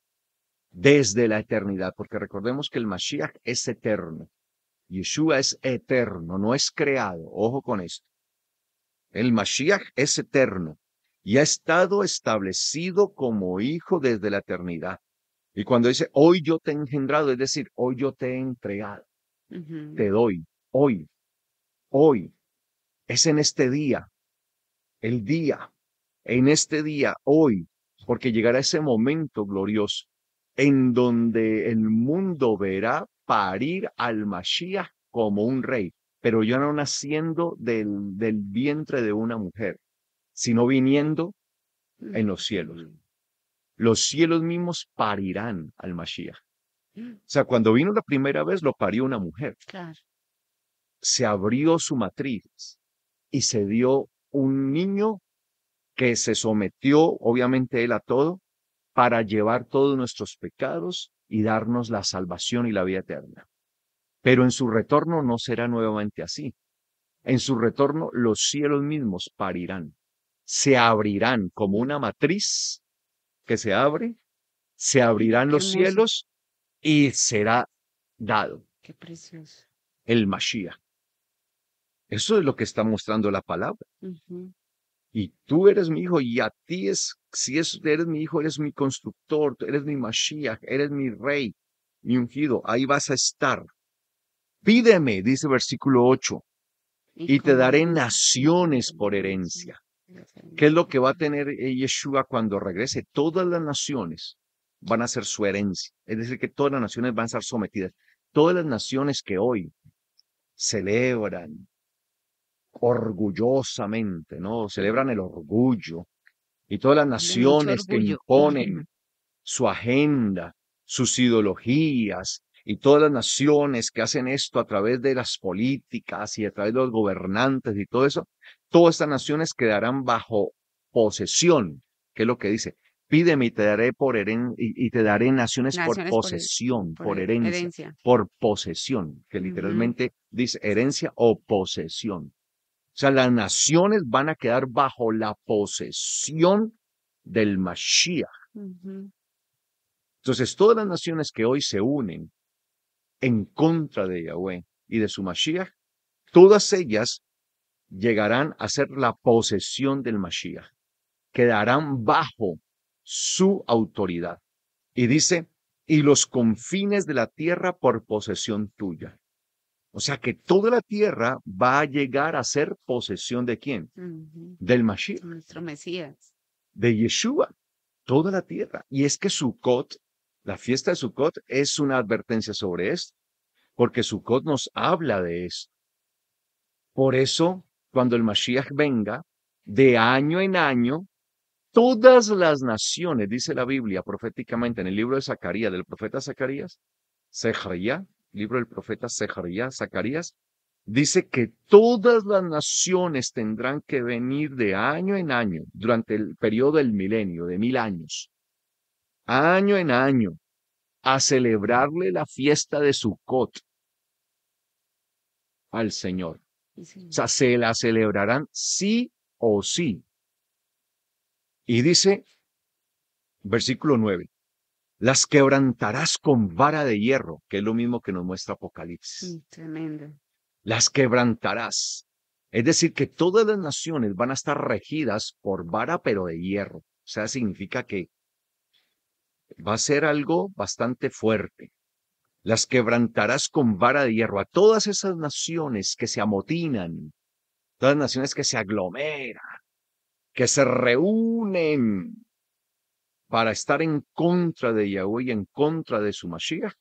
desde la eternidad, porque recordemos que el Mashiach es eterno. Yeshua es eterno, no es creado, ojo con esto. El Mashiach es eterno y ha estado establecido como hijo desde la eternidad. Y cuando dice, hoy yo te he engendrado, es decir, hoy yo te he entregado, te doy, hoy, hoy, es en este día, el día, en este día, hoy, porque llegará ese momento glorioso en donde el mundo verá parir al Mashiach como un rey pero yo no naciendo del, vientre de una mujer, sino viniendo en los cielos. Mm. Los cielos mismos parirán al Mashiach. Mm. O sea, cuando vino la primera vez, lo parió una mujer. Se abrió su matriz y se dio un niño que se sometió, obviamente, él a todo, para llevar todos nuestros pecados y darnos la salvación y la vida eterna. Pero en su retorno no será nuevamente así. En su retorno los cielos mismos parirán, se abrirán como una matriz que se abre, se abrirán los cielos y será dado. El Mashiach. Eso es lo que está mostrando la palabra. Y tú eres mi hijo y a ti es, si es, eres mi hijo, eres mi constructor, eres mi Mashiach, eres mi rey, mi ungido, ahí vas a estar. Pídeme, dice versículo 8, y te daré naciones por herencia. ¿Qué es lo que va a tener Yeshua cuando regrese? Todas las naciones van a ser su herencia. Es decir, que todas las naciones van a ser sometidas. Todas las naciones que hoy celebran orgullosamente, ¿no? Celebran el orgullo. Y todas las naciones que imponen su agenda, sus ideologías, y todas las naciones que hacen esto a través de las políticas y a través de los gobernantes y todo eso, todas estas naciones quedarán bajo posesión, que es lo que dice, pídeme y te daré por heren, y, te daré naciones, por posesión, por, herencia, por posesión, que literalmente dice herencia o posesión. O sea, las naciones van a quedar bajo la posesión del Mashiach. Entonces, todas las naciones que hoy se unen en contra de Yahweh y de su Mashiach, todas ellas llegarán a ser la posesión del Mashiach, quedarán bajo su autoridad. Y dice, y los confines de la tierra por posesión tuya. O sea que toda la tierra va a llegar a ser posesión de quién? Del Mashiach. Nuestro Mesías. De Yeshua. Toda la tierra. Y es que Sukkot la fiesta de Sukkot es una advertencia sobre esto, porque Sukkot nos habla de esto. Por eso, cuando el Mashiach venga, de año en año, todas las naciones, dice la Biblia proféticamente en el libro de Zacarías, del profeta Zacarías, Zechariah, libro del profeta Zechariah, Zacarías, dice que todas las naciones tendrán que venir de año en año durante el periodo del milenio, de mil años, año en año, a celebrarle la fiesta de Sukkot al Señor. se la celebrarán sí o sí. Y dice, versículo 9, las quebrantarás con vara de hierro, que es lo mismo que nos muestra Apocalipsis. tremendo. Las quebrantarás. Es decir, que todas las naciones van a estar regidas por vara, pero de hierro. O sea, significa que va a ser algo bastante fuerte. Las quebrantarás con vara de hierro a todas esas naciones que se amotinan, todas las naciones que se aglomeran, que se reúnen para estar en contra de Yahweh y en contra de su Mashiach,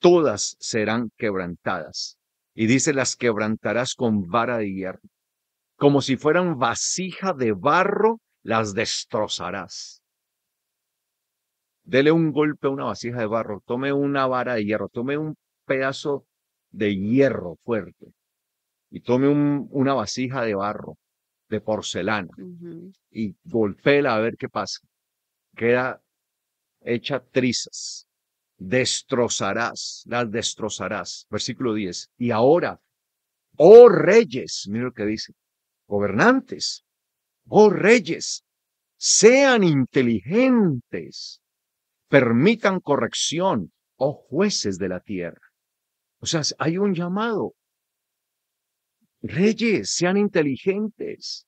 todas serán quebrantadas. Y dice, las quebrantarás con vara de hierro. Como si fueran vasija de barro, las destrozarás dele un golpe a una vasija de barro, tome una vara de hierro, tome un pedazo de hierro fuerte y tome una vasija de barro, de porcelana, y golpela a ver qué pasa. Queda hecha trizas, destrozarás, las destrozarás. Versículo 10. Y ahora, oh reyes, mira lo que dice, gobernantes, oh reyes, sean inteligentes permitan corrección, oh jueces de la tierra. O sea, hay un llamado. Reyes, sean inteligentes.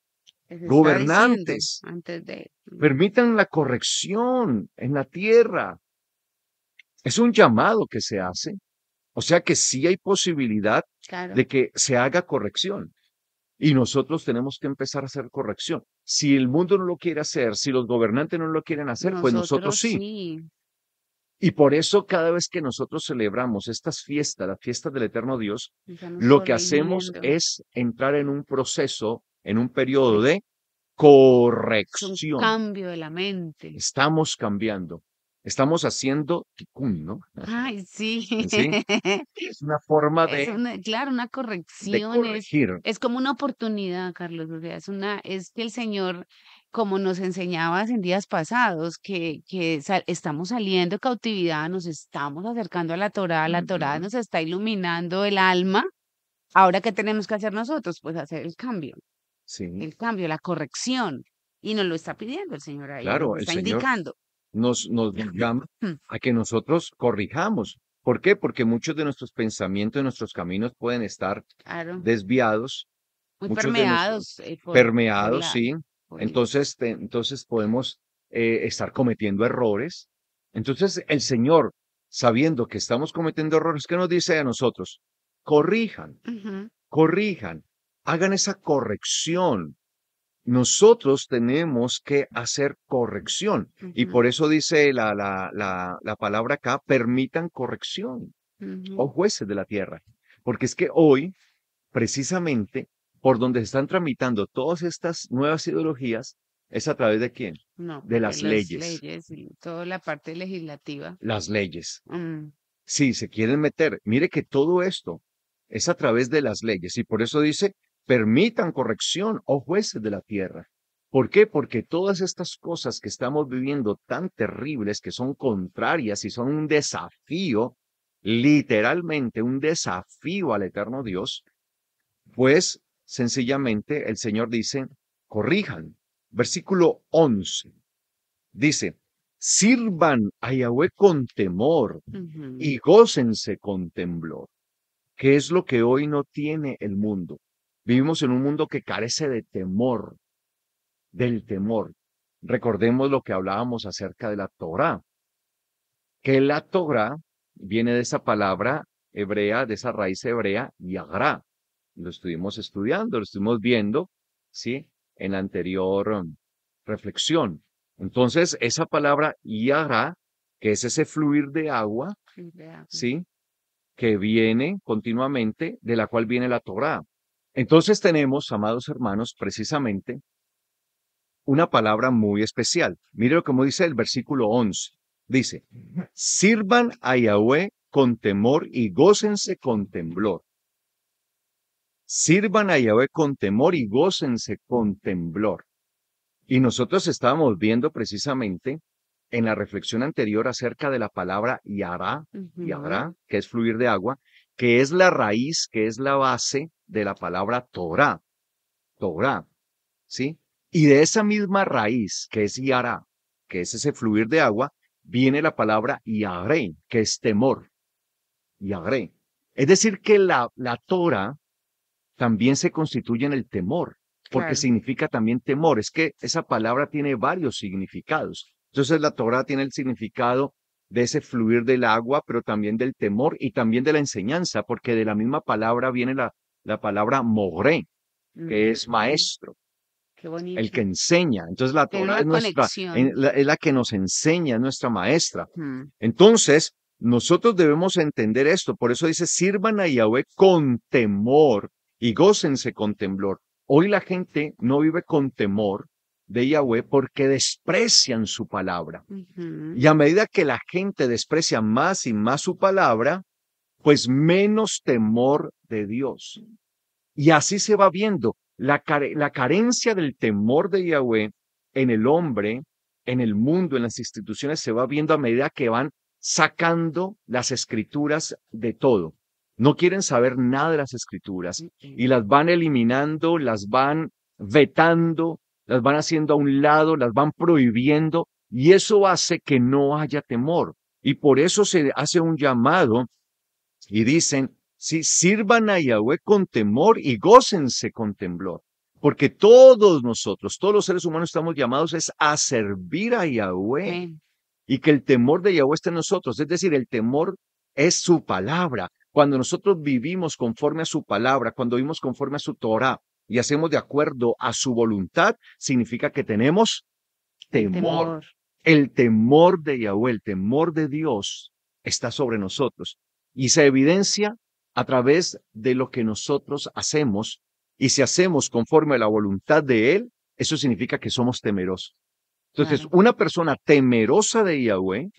Gobernantes, mm. permitan la corrección en la tierra. Es un llamado que se hace. O sea que sí hay posibilidad de que se haga corrección. Y nosotros tenemos que empezar a hacer corrección. Si el mundo no lo quiere hacer, si los gobernantes no lo quieren hacer, pues nosotros sí. Y por eso cada vez que nosotros celebramos estas fiestas, las fiestas del Eterno Dios, lo que hacemos es entrar en un proceso, en un periodo de corrección. cambio de la mente. Estamos cambiando estamos haciendo tikkun, ¿no? Ay, sí. Es una forma de. claro, una corrección. De es, como una oportunidad, Carlos. es, una, es que el Señor, como nos enseñabas en días pasados, que, que estamos saliendo de cautividad, nos estamos acercando a la Torá, la Torá nos está iluminando el alma. Ahora, ¿qué tenemos que hacer nosotros? Pues hacer el cambio. Sí. El cambio, la corrección. Y nos lo está pidiendo el Señor ahí. Claro, nos está indicando nos, nos llama a que nosotros corrijamos. ¿Por qué? Porque muchos de nuestros pensamientos, de nuestros caminos pueden estar desviados. permeados. Eh, permeados, sí. Entonces, entonces podemos eh, estar cometiendo errores. Entonces el Señor, sabiendo que estamos cometiendo errores, ¿qué nos dice a nosotros? Corrijan, corrijan, hagan esa corrección, nosotros tenemos que hacer corrección. Y por eso dice la, la, palabra acá, permitan corrección, o oh jueces de la tierra. Porque es que hoy, precisamente, por donde se están tramitando todas estas nuevas ideologías, ¿Es a través de quién? No, de las, leyes. Las leyes toda la parte legislativa. Las leyes. Mm. Sí, se quieren meter. Mire que todo esto es a través de las leyes y por eso dice, permitan corrección, oh jueces de la tierra. ¿Por qué? Porque todas estas cosas que estamos viviendo tan terribles, que son contrarias y son un desafío, literalmente un desafío al eterno Dios, pues sencillamente el Señor dice, corrijan. Versículo 11 dice, sirvan a Yahweh con temor y gócense con temblor, que es lo que hoy no tiene el mundo. Vivimos en un mundo que carece de temor, del temor. Recordemos lo que hablábamos acerca de la Torah, que la Torah viene de esa palabra hebrea, de esa raíz hebrea, yagrá. Lo estuvimos estudiando, lo estuvimos viendo, ¿sí? En la anterior um, reflexión. Entonces, esa palabra yagrá, que es ese fluir de agua, ¿sí? Que viene continuamente, de la cual viene la Torah. Entonces tenemos, amados hermanos, precisamente una palabra muy especial. Mire lo dice el versículo 11. Dice, sirvan a Yahweh con temor y gócense con temblor. Sirvan a Yahweh con temor y gócense con temblor. Y nosotros estábamos viendo precisamente en la reflexión anterior acerca de la palabra yará, yará, que es fluir de agua, que es la raíz, que es la base de la palabra Torah. Torah, ¿sí? Y de esa misma raíz, que es Yara, que es ese fluir de agua, viene la palabra Yagre, que es temor. Yagré. Es decir, que la, la Torah también se constituye en el temor, porque significa también temor. Es que esa palabra tiene varios significados. Entonces la Torah tiene el significado de ese fluir del agua, pero también del temor y también de la enseñanza, porque de la misma palabra viene la, la palabra moré, que es maestro. Qué bonito. El que enseña. Entonces la Torah es, nuestra, la, es la que nos enseña, es nuestra maestra. Entonces, nosotros debemos entender esto. Por eso dice, sirvan a Yahweh con temor y gócense con temblor. Hoy la gente no vive con temor, de Yahweh porque desprecian su palabra. Y a medida que la gente desprecia más y más su palabra, pues menos temor de Dios. Y así se va viendo la, carencia del temor de Yahweh en el hombre, en el mundo, en las instituciones, se va viendo a medida que van sacando las escrituras de todo. No quieren saber nada de las escrituras y las van eliminando, las van vetando, las van haciendo a un lado, las van prohibiendo y eso hace que no haya temor. Y por eso se hace un llamado y dicen, sí, sirvan a Yahweh con temor y gócense con temblor. Porque todos nosotros, todos los seres humanos estamos llamados es a servir a Yahweh y que el temor de Yahweh esté en nosotros. Es decir, el temor es su palabra. Cuando nosotros vivimos conforme a su palabra, cuando vivimos conforme a su Torah, y hacemos de acuerdo a su voluntad, significa que tenemos temor. El temor de Yahweh, el temor de Dios está sobre nosotros y se evidencia a través de lo que nosotros hacemos y si hacemos conforme a la voluntad de Él, eso significa que somos temerosos. Entonces, una persona temerosa de Yahweh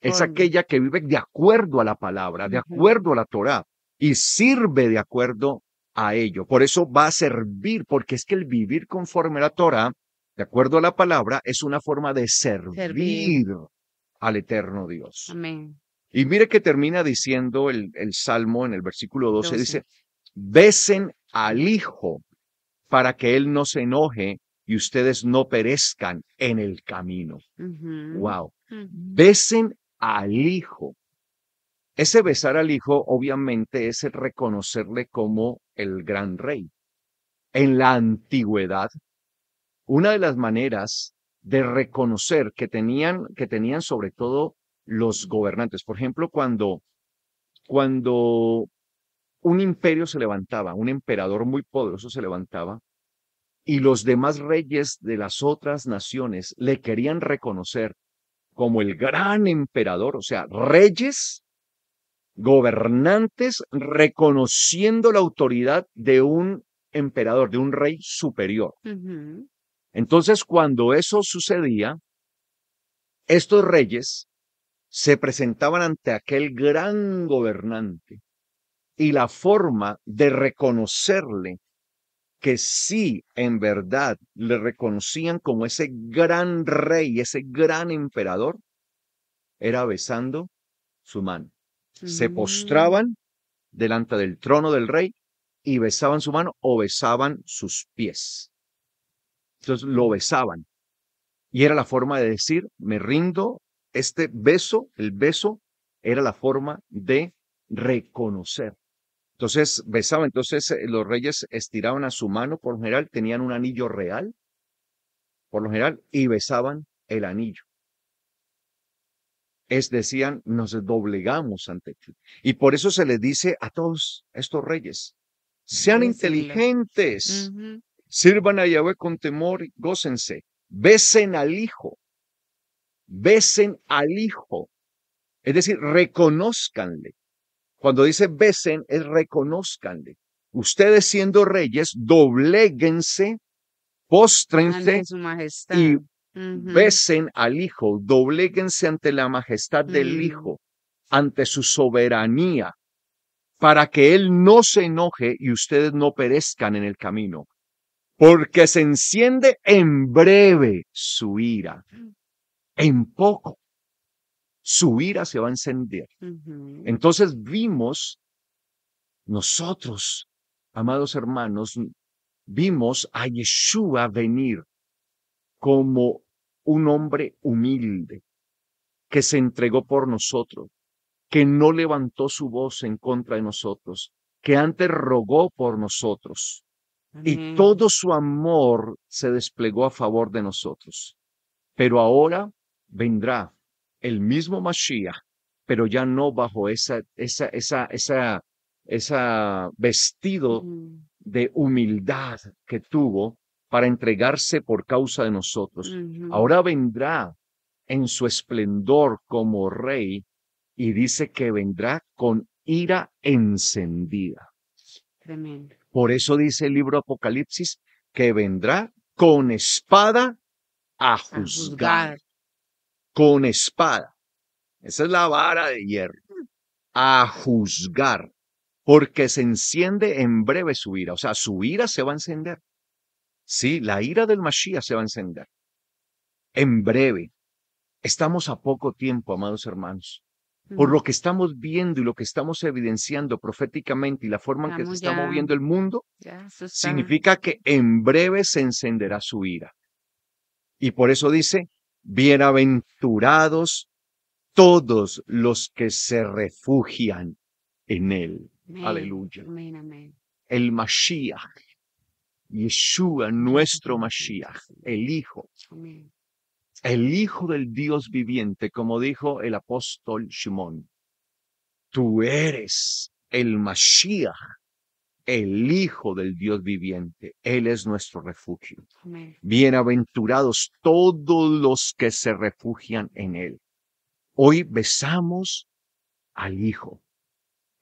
es aquella que vive de acuerdo a la palabra, de acuerdo a la Torah, y sirve de acuerdo a ello. Por eso va a servir, porque es que el vivir conforme a la Torah, de acuerdo a la palabra, es una forma de servir, al eterno Dios. Amén. Y mire que termina diciendo el, Salmo en el versículo 12, dice, besen al Hijo para que Él no se enoje y ustedes no perezcan en el camino. Wow. Besen al Hijo. Ese besar al Hijo obviamente es el reconocerle como el gran rey. En la antigüedad, una de las maneras de reconocer que tenían, que tenían sobre todo los gobernantes, por ejemplo, cuando, cuando un imperio se levantaba, un emperador muy poderoso se levantaba, y los demás reyes de las otras naciones le querían reconocer como el gran emperador, o sea, reyes gobernantes reconociendo la autoridad de un emperador, de un rey superior. Entonces, cuando eso sucedía, estos reyes se presentaban ante aquel gran gobernante y la forma de reconocerle que sí, en verdad, le reconocían como ese gran rey, ese gran emperador, era besando su mano se mm. postraban delante del trono del rey y besaban su mano o besaban sus pies. Entonces lo mm. besaban. Y era la forma de decir, me rindo, este beso, el beso, era la forma de reconocer. Entonces besaban, entonces eh, los reyes estiraban a su mano, por lo general tenían un anillo real, por lo general, y besaban el anillo es, decían, nos doblegamos ante ti. Y por eso se le dice a todos estos reyes, sean inteligentes, sirvan a Yahweh con temor, gócense, besen al Hijo, besen al Hijo. Es decir, reconozcanle. Cuando dice besen, es reconozcanle. Ustedes siendo reyes, dobléguense, póstrense y Besen al Hijo, dobléguense ante la majestad del mm. Hijo, ante su soberanía, para que Él no se enoje y ustedes no perezcan en el camino, porque se enciende en breve su ira, mm. en poco. Su ira se va a encender. Entonces vimos, nosotros, amados hermanos, vimos a Yeshua venir como un hombre humilde que se entregó por nosotros, que no levantó su voz en contra de nosotros, que antes rogó por nosotros. Y todo su amor se desplegó a favor de nosotros. Pero ahora vendrá el mismo Mashiach, pero ya no bajo esa, esa, esa, esa, esa vestido de humildad que tuvo, para entregarse por causa de nosotros. Ahora vendrá en su esplendor como rey y dice que vendrá con ira encendida. Tremendo. Por eso dice el libro Apocalipsis que vendrá con espada A juzgar. Con espada. Esa es la vara de hierro. Mm. A juzgar. Porque se enciende en breve su ira. O sea, su ira se va a encender. Sí, la ira del Mashiach se va a encender. En breve. Estamos a poco tiempo, amados hermanos. Por lo que estamos viendo y lo que estamos evidenciando proféticamente y la forma en que se está moviendo el mundo, significa que en breve se encenderá su ira. Y por eso dice, bienaventurados todos los que se refugian en él. Aleluya. El Mashiach Yeshua, nuestro Mashiach, el Hijo. El Hijo del Dios viviente, como dijo el apóstol Shimon. Tú eres el Mashiach, el Hijo del Dios viviente. Él es nuestro refugio. Bienaventurados todos los que se refugian en Él. Hoy besamos al Hijo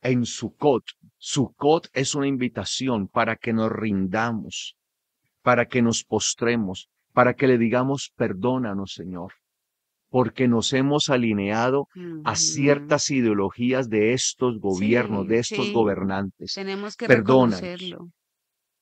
en su cot es una invitación para que nos rindamos, para que nos postremos, para que le digamos, perdónanos, Señor, porque nos hemos alineado a ciertas ideologías de estos gobiernos, de estos gobernantes. Tenemos que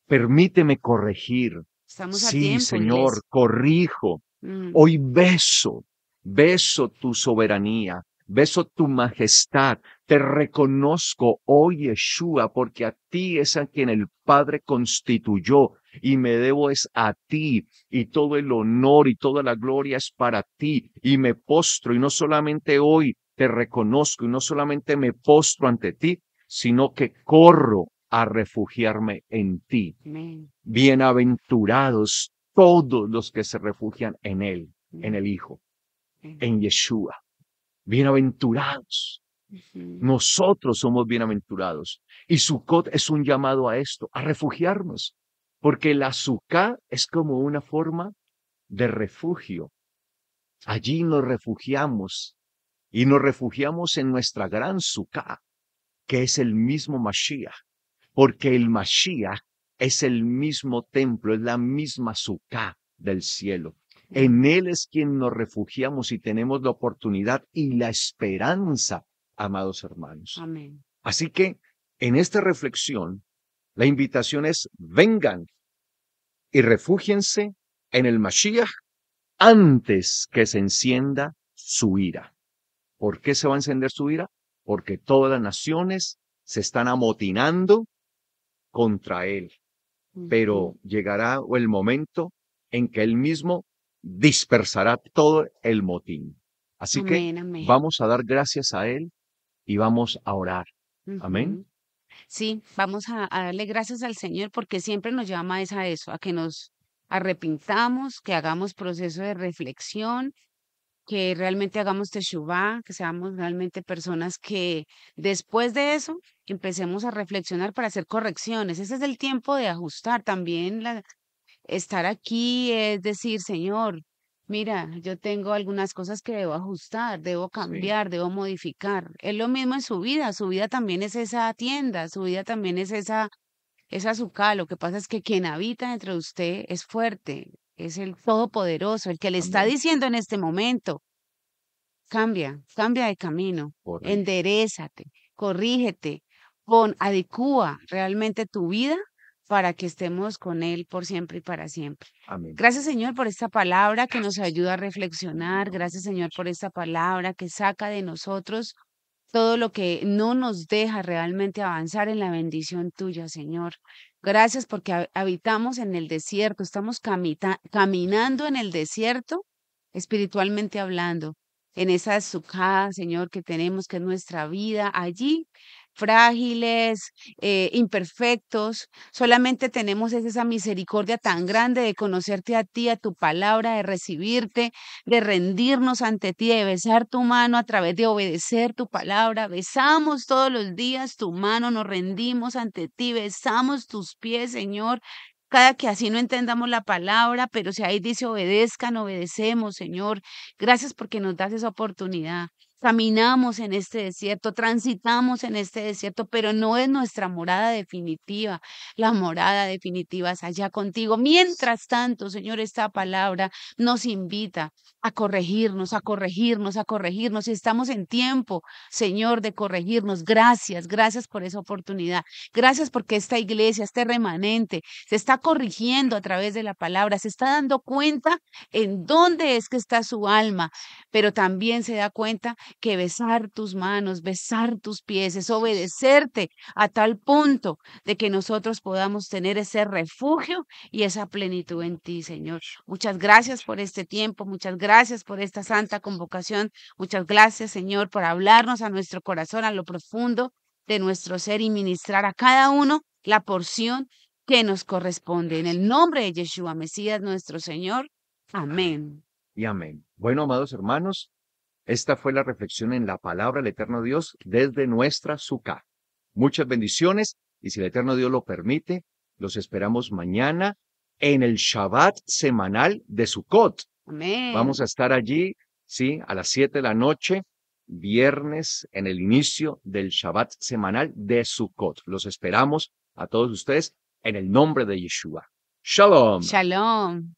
Permíteme corregir. sí, Señor, corrijo. Mm. Hoy beso, beso tu soberanía, beso tu majestad, te reconozco, hoy, oh Yeshua, porque a ti es a quien el Padre constituyó y me debo es a ti y todo el honor y toda la gloria es para ti y me postro y no solamente hoy te reconozco y no solamente me postro ante ti, sino que corro a refugiarme en ti. Bienaventurados todos los que se refugian en Él, en el Hijo, en Yeshua. Bienaventurados nosotros somos bienaventurados. Y Sukkot es un llamado a esto, a refugiarnos, porque la Sukkah es como una forma de refugio. Allí nos refugiamos y nos refugiamos en nuestra gran Sukkah, que es el mismo Mashiach, porque el Mashiach es el mismo templo, es la misma Sukkah del cielo. En Él es quien nos refugiamos y tenemos la oportunidad y la esperanza amados hermanos. Amén. Así que en esta reflexión, la invitación es vengan y refúgiense en el Mashiach antes que se encienda su ira. ¿Por qué se va a encender su ira? Porque todas las naciones se están amotinando contra él. Pero llegará el momento en que él mismo dispersará todo el motín. Así que vamos a dar gracias a él y vamos a orar. Amén. Sí, vamos a, darle gracias al Señor porque siempre nos llama a eso, a que nos arrepintamos, que hagamos proceso de reflexión, que realmente hagamos teshuva, que seamos realmente personas que después de eso empecemos a reflexionar para hacer correcciones. Ese es el tiempo de ajustar también estar aquí es decir, Señor, mira, yo tengo algunas cosas que debo ajustar, debo cambiar, debo modificar. Es lo mismo en su vida, su vida también es esa tienda, su vida también es esa, esa azúcar. Lo que pasa es que quien habita dentro de usted es fuerte, es el todopoderoso, el que le está diciendo en este momento, cambia, cambia de camino, enderezate, corrígete, pon, adecúa realmente tu vida para que estemos con Él por siempre y para siempre. Gracias Señor por esta palabra que nos ayuda a reflexionar. Gracias Señor por esta palabra que saca de nosotros todo lo que no nos deja realmente avanzar en la bendición tuya, Señor. Gracias porque habitamos en el desierto, estamos caminando en el desierto, espiritualmente hablando, en esa sucada, Señor, que tenemos, que es nuestra vida. Allí frágiles, eh, imperfectos. Solamente tenemos esa misericordia tan grande de conocerte a ti, a tu palabra, de recibirte, de rendirnos ante ti, de besar tu mano a través de obedecer tu palabra. Besamos todos los días tu mano, nos rendimos ante ti, besamos tus pies, Señor. Cada que así no entendamos la palabra, pero si ahí dice obedezcan, obedecemos, Señor. Gracias porque nos das esa oportunidad caminamos en este desierto, transitamos en este desierto, pero no es nuestra morada definitiva. La morada definitiva es allá contigo. Mientras tanto, Señor, esta palabra nos invita a corregirnos, a corregirnos, a corregirnos. Y estamos en tiempo, Señor, de corregirnos. Gracias, gracias por esa oportunidad. Gracias porque esta iglesia, este remanente, se está corrigiendo a través de la palabra, se está dando cuenta en dónde es que está su alma, pero también se da cuenta que besar tus manos, besar tus pies, es obedecerte a tal punto de que nosotros podamos tener ese refugio y esa plenitud en ti, Señor. Muchas gracias por este tiempo, muchas gracias por esta santa convocación, muchas gracias, Señor, por hablarnos a nuestro corazón, a lo profundo de nuestro ser y ministrar a cada uno la porción que nos corresponde. En el nombre de Yeshua, Mesías nuestro Señor. Amén. Y amén. Bueno, amados hermanos, esta fue la reflexión en la palabra del Eterno Dios desde nuestra Sukkah. Muchas bendiciones y si el Eterno Dios lo permite, los esperamos mañana en el Shabbat semanal de Sukkot. Amén. Vamos a estar allí, sí, a las 7 de la noche, viernes, en el inicio del Shabbat semanal de Sukkot. Los esperamos a todos ustedes en el nombre de Yeshua. Shalom. Shalom.